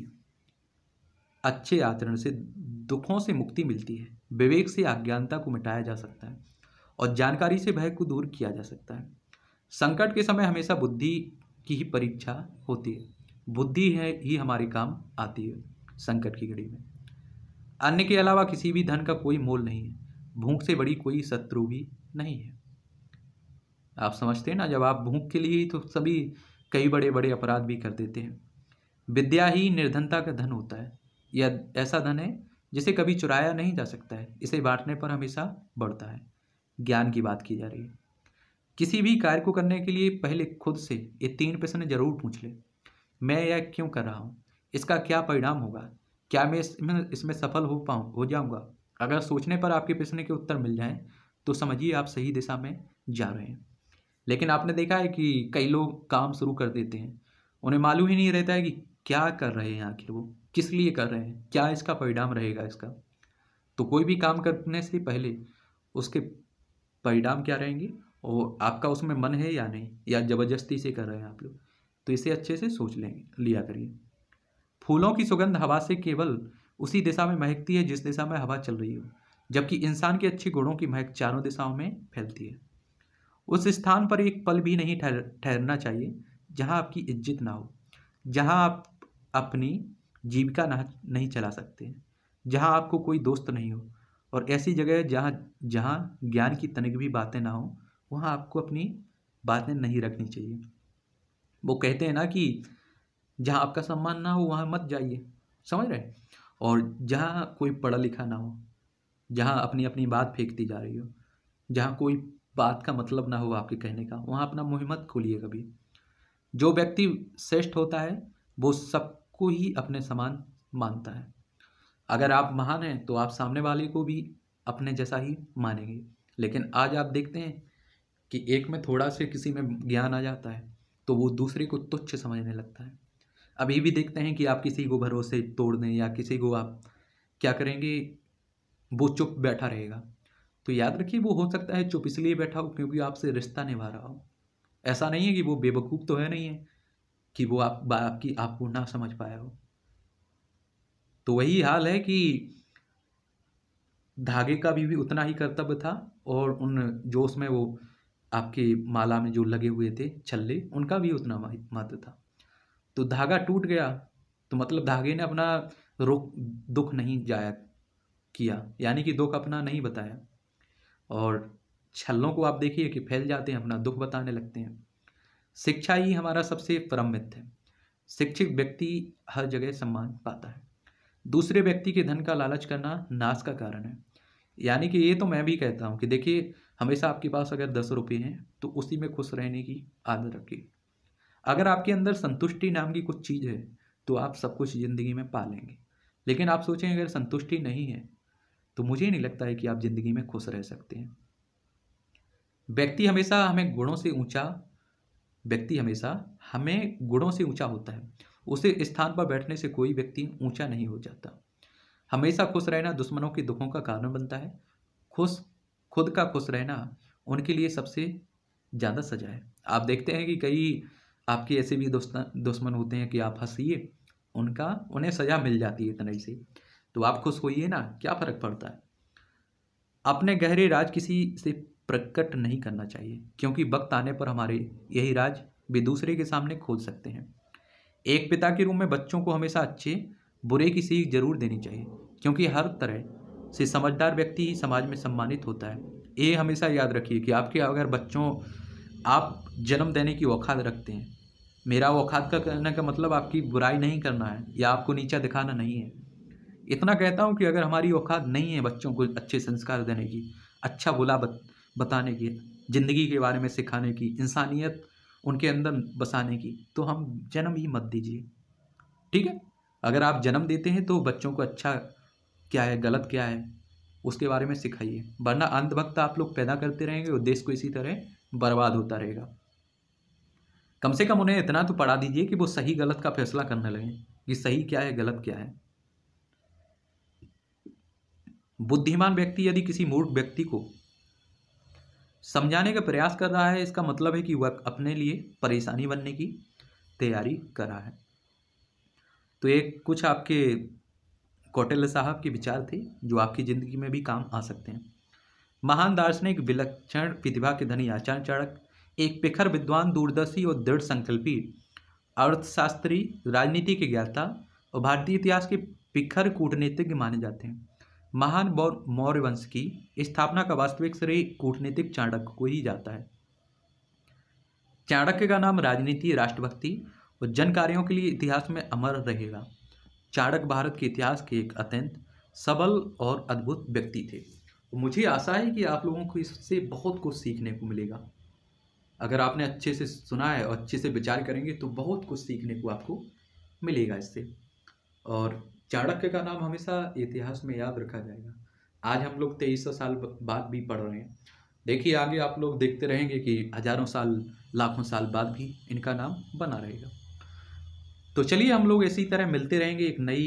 अच्छे आचरण से दुखों से मुक्ति मिलती है विवेक से अज्ञानता को मिटाया जा सकता है और जानकारी से भय को दूर किया जा सकता है संकट के समय हमेशा बुद्धि की ही परीक्षा होती है बुद्धि है ही हमारे काम आती है संकट की घड़ी में अन्य के अलावा किसी भी धन का कोई मोल नहीं है भूख से बड़ी कोई शत्रु भी नहीं है आप समझते हैं ना जब आप भूख के लिए ही तो सभी कई बड़े बड़े अपराध भी कर देते हैं विद्या ही निर्धनता का धन होता है यह ऐसा धन है जिसे कभी चुराया नहीं जा सकता है इसे बांटने पर हमेशा बढ़ता है ज्ञान की बात की जा रही है किसी भी कार्य को करने के लिए पहले खुद से ये तीन प्रश्न जरूर पूछ ले मैं यह क्यों कर रहा हूँ इसका क्या परिणाम होगा क्या मैं इसमें इसमें सफल हो पाऊँ हो जाऊँगा अगर सोचने पर आपके प्रश्न के उत्तर मिल जाएँ तो समझिए आप सही दिशा में जा रहे हैं लेकिन आपने देखा है कि कई लोग काम शुरू कर देते हैं उन्हें मालूम ही नहीं रहता है कि क्या कर रहे हैं आखिर वो किस लिए कर रहे हैं क्या इसका परिणाम रहेगा इसका तो कोई भी काम करने से पहले उसके परिणाम क्या रहेंगे और आपका उसमें मन है या नहीं या ज़बरदस्ती से कर रहे हैं आप लोग तो इसे अच्छे से सोच लेंगे लिया करिए फूलों की सुगंध हवा से केवल उसी दिशा में महकती है जिस दिशा में हवा चल रही हो जबकि इंसान के अच्छे गुणों की महक चारों दिशाओं में फैलती है उस स्थान पर एक पल भी नहीं ठहर ठहरना चाहिए जहाँ आपकी इज्जत ना हो जहाँ आप अपनी जीविका ना नहीं चला सकते जहाँ आपको कोई दोस्त नहीं हो और ऐसी जगह जहाँ जहाँ ज्ञान की तनिक भी बातें ना हो वहाँ आपको अपनी बातें नहीं रखनी चाहिए वो कहते हैं ना कि जहाँ आपका सम्मान ना हो वहाँ मत जाइए समझ रहे और जहाँ कोई पढ़ा लिखा ना हो जहाँ अपनी अपनी बात फेंकती जा रही हो जहाँ कोई बात का मतलब ना हो आपके कहने का वहाँ अपना मुहिमत खोलिए कभी जो व्यक्ति श्रेष्ठ होता है वो सबको ही अपने समान मानता है अगर आप महान हैं तो आप सामने वाले को भी अपने जैसा ही मानेंगे लेकिन आज आप देखते हैं कि एक में थोड़ा से किसी में ज्ञान आ जाता है तो वो दूसरे को तुच्छ समझने लगता है अभी भी देखते हैं कि आप किसी को भरोसे तोड़ दें या किसी को आप क्या करेंगे वो चुप बैठा रहेगा तो याद रखिए वो हो सकता है चुप इसलिए बैठा हो क्योंकि आपसे रिश्ता निभा रहा हो ऐसा नहीं है कि वो बेवकूफ़ तो है नहीं है कि वो आप आपकी आपको ना समझ पाया हो तो वही हाल है कि धागे का भी, भी उतना ही कर्तव्य था और उन जोश में वो आपके माला में जो लगे हुए थे छल्ले उनका भी उतना महत्व था तो धागा टूट गया तो मतलब धागे ने अपना रुख दुख नहीं जाया किया यानी कि दुख अपना नहीं बताया और छलों को आप देखिए कि फैल जाते हैं अपना दुख बताने लगते हैं शिक्षा ही हमारा सबसे परम मित्र है शिक्षित व्यक्ति हर जगह सम्मान पाता है दूसरे व्यक्ति के धन का लालच करना नाश का कारण है यानी कि ये तो मैं भी कहता हूँ कि देखिए हमेशा आपके पास अगर दस रुपये हैं तो उसी में खुश रहने की आदत रखिए अगर आपके अंदर संतुष्टि नाम की कुछ चीज़ है तो आप सब कुछ ज़िंदगी में पा लेंगे लेकिन आप सोचें अगर संतुष्टि नहीं है तो मुझे नहीं लगता है कि आप ज़िंदगी में खुश रह सकते हैं व्यक्ति हमेशा हमें गुणों से ऊंचा व्यक्ति हमेशा हमें गुणों से ऊंचा होता है उसे स्थान पर बैठने से कोई व्यक्ति ऊंचा नहीं हो जाता हमेशा खुश रहना दुश्मनों के दुखों का कारण बनता है खुश खुद का खुश रहना उनके लिए सबसे ज़्यादा सजा है आप देखते हैं कि कई आपके ऐसे भी दुश्मन होते हैं कि आप हंसीए उनका उन्हें सज़ा मिल जाती है इतना ही से तो आप खुश होइए ना क्या फ़र्क पड़ता है अपने गहरे राज किसी से प्रकट नहीं करना चाहिए क्योंकि वक्त आने पर हमारे यही राज भी दूसरे के सामने खोल सकते हैं एक पिता के रूप में बच्चों को हमेशा अच्छे बुरे की सीख जरूर देनी चाहिए क्योंकि हर तरह से समझदार व्यक्ति ही समाज में सम्मानित होता है ये हमेशा याद रखिए कि आपके अगर बच्चों आप जन्म देने की औखाद रखते हैं मेरा औकात का कहने का मतलब आपकी बुराई नहीं करना है या आपको नीचा दिखाना नहीं है इतना कहता हूँ कि अगर हमारी औकात नहीं है बच्चों को अच्छे संस्कार देने की अच्छा बुला बत, बताने की ज़िंदगी के बारे में सिखाने की इंसानियत उनके अंदर बसाने की तो हम जन्म ही मत दीजिए ठीक है अगर आप जन्म देते हैं तो बच्चों को अच्छा क्या है गलत क्या है उसके बारे में सिखाइए वरना अंधभक्त आप लोग पैदा करते रहेंगे और देश को इसी तरह बर्बाद होता रहेगा कम से कम उन्हें इतना तो पढ़ा दीजिए कि वो सही गलत का फैसला करने लगें कि सही क्या है गलत क्या है बुद्धिमान व्यक्ति यदि किसी मूर्ख व्यक्ति को समझाने का प्रयास कर रहा है इसका मतलब है कि वह अपने लिए परेशानी बनने की तैयारी कर रहा है तो एक कुछ आपके कौटिल्य साहब के विचार थे जो आपकी ज़िंदगी में भी काम आ सकते हैं महान दार्शनिक विलक्षण प्रतिभा के धनी आचार्य चाणक एक पिखर विद्वान दूरदर्शी और दृढ़ संकल्पी अर्थशास्त्री राजनीति के ज्ञाता और भारतीय इतिहास के पिखर कूटनीतिज्ञ माने जाते हैं महान मौर्य वंश की स्थापना का वास्तविक श्रेय कूटनीतिक चाणक्य को ही जाता है चाणक्य का नाम राजनीति राष्ट्रभक्ति और जन कार्यों के लिए इतिहास में अमर रहेगा चाणक्य भारत के इतिहास के एक अत्यंत सबल और अद्भुत व्यक्ति थे मुझे आशा है कि आप लोगों को इससे बहुत कुछ सीखने को मिलेगा अगर आपने अच्छे से सुना है और अच्छे से विचार करेंगे तो बहुत कुछ सीखने को आपको मिलेगा इससे और चाणक्य का नाम हमेशा इतिहास में याद रखा जाएगा आज हम लोग तेईस सौ साल बाद भी पढ़ रहे हैं देखिए आगे आप लोग देखते रहेंगे कि हजारों साल लाखों साल बाद भी इनका नाम बना रहेगा तो चलिए हम लोग इसी तरह मिलते रहेंगे एक नई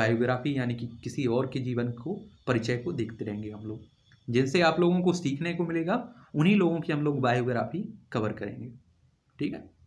बायोग्राफी यानी कि किसी और के जीवन को परिचय को देखते रहेंगे हम लोग जिनसे आप लोगों को सीखने को मिलेगा उन्हीं लोगों की हम लोग बायोग्राफी कवर करेंगे ठीक है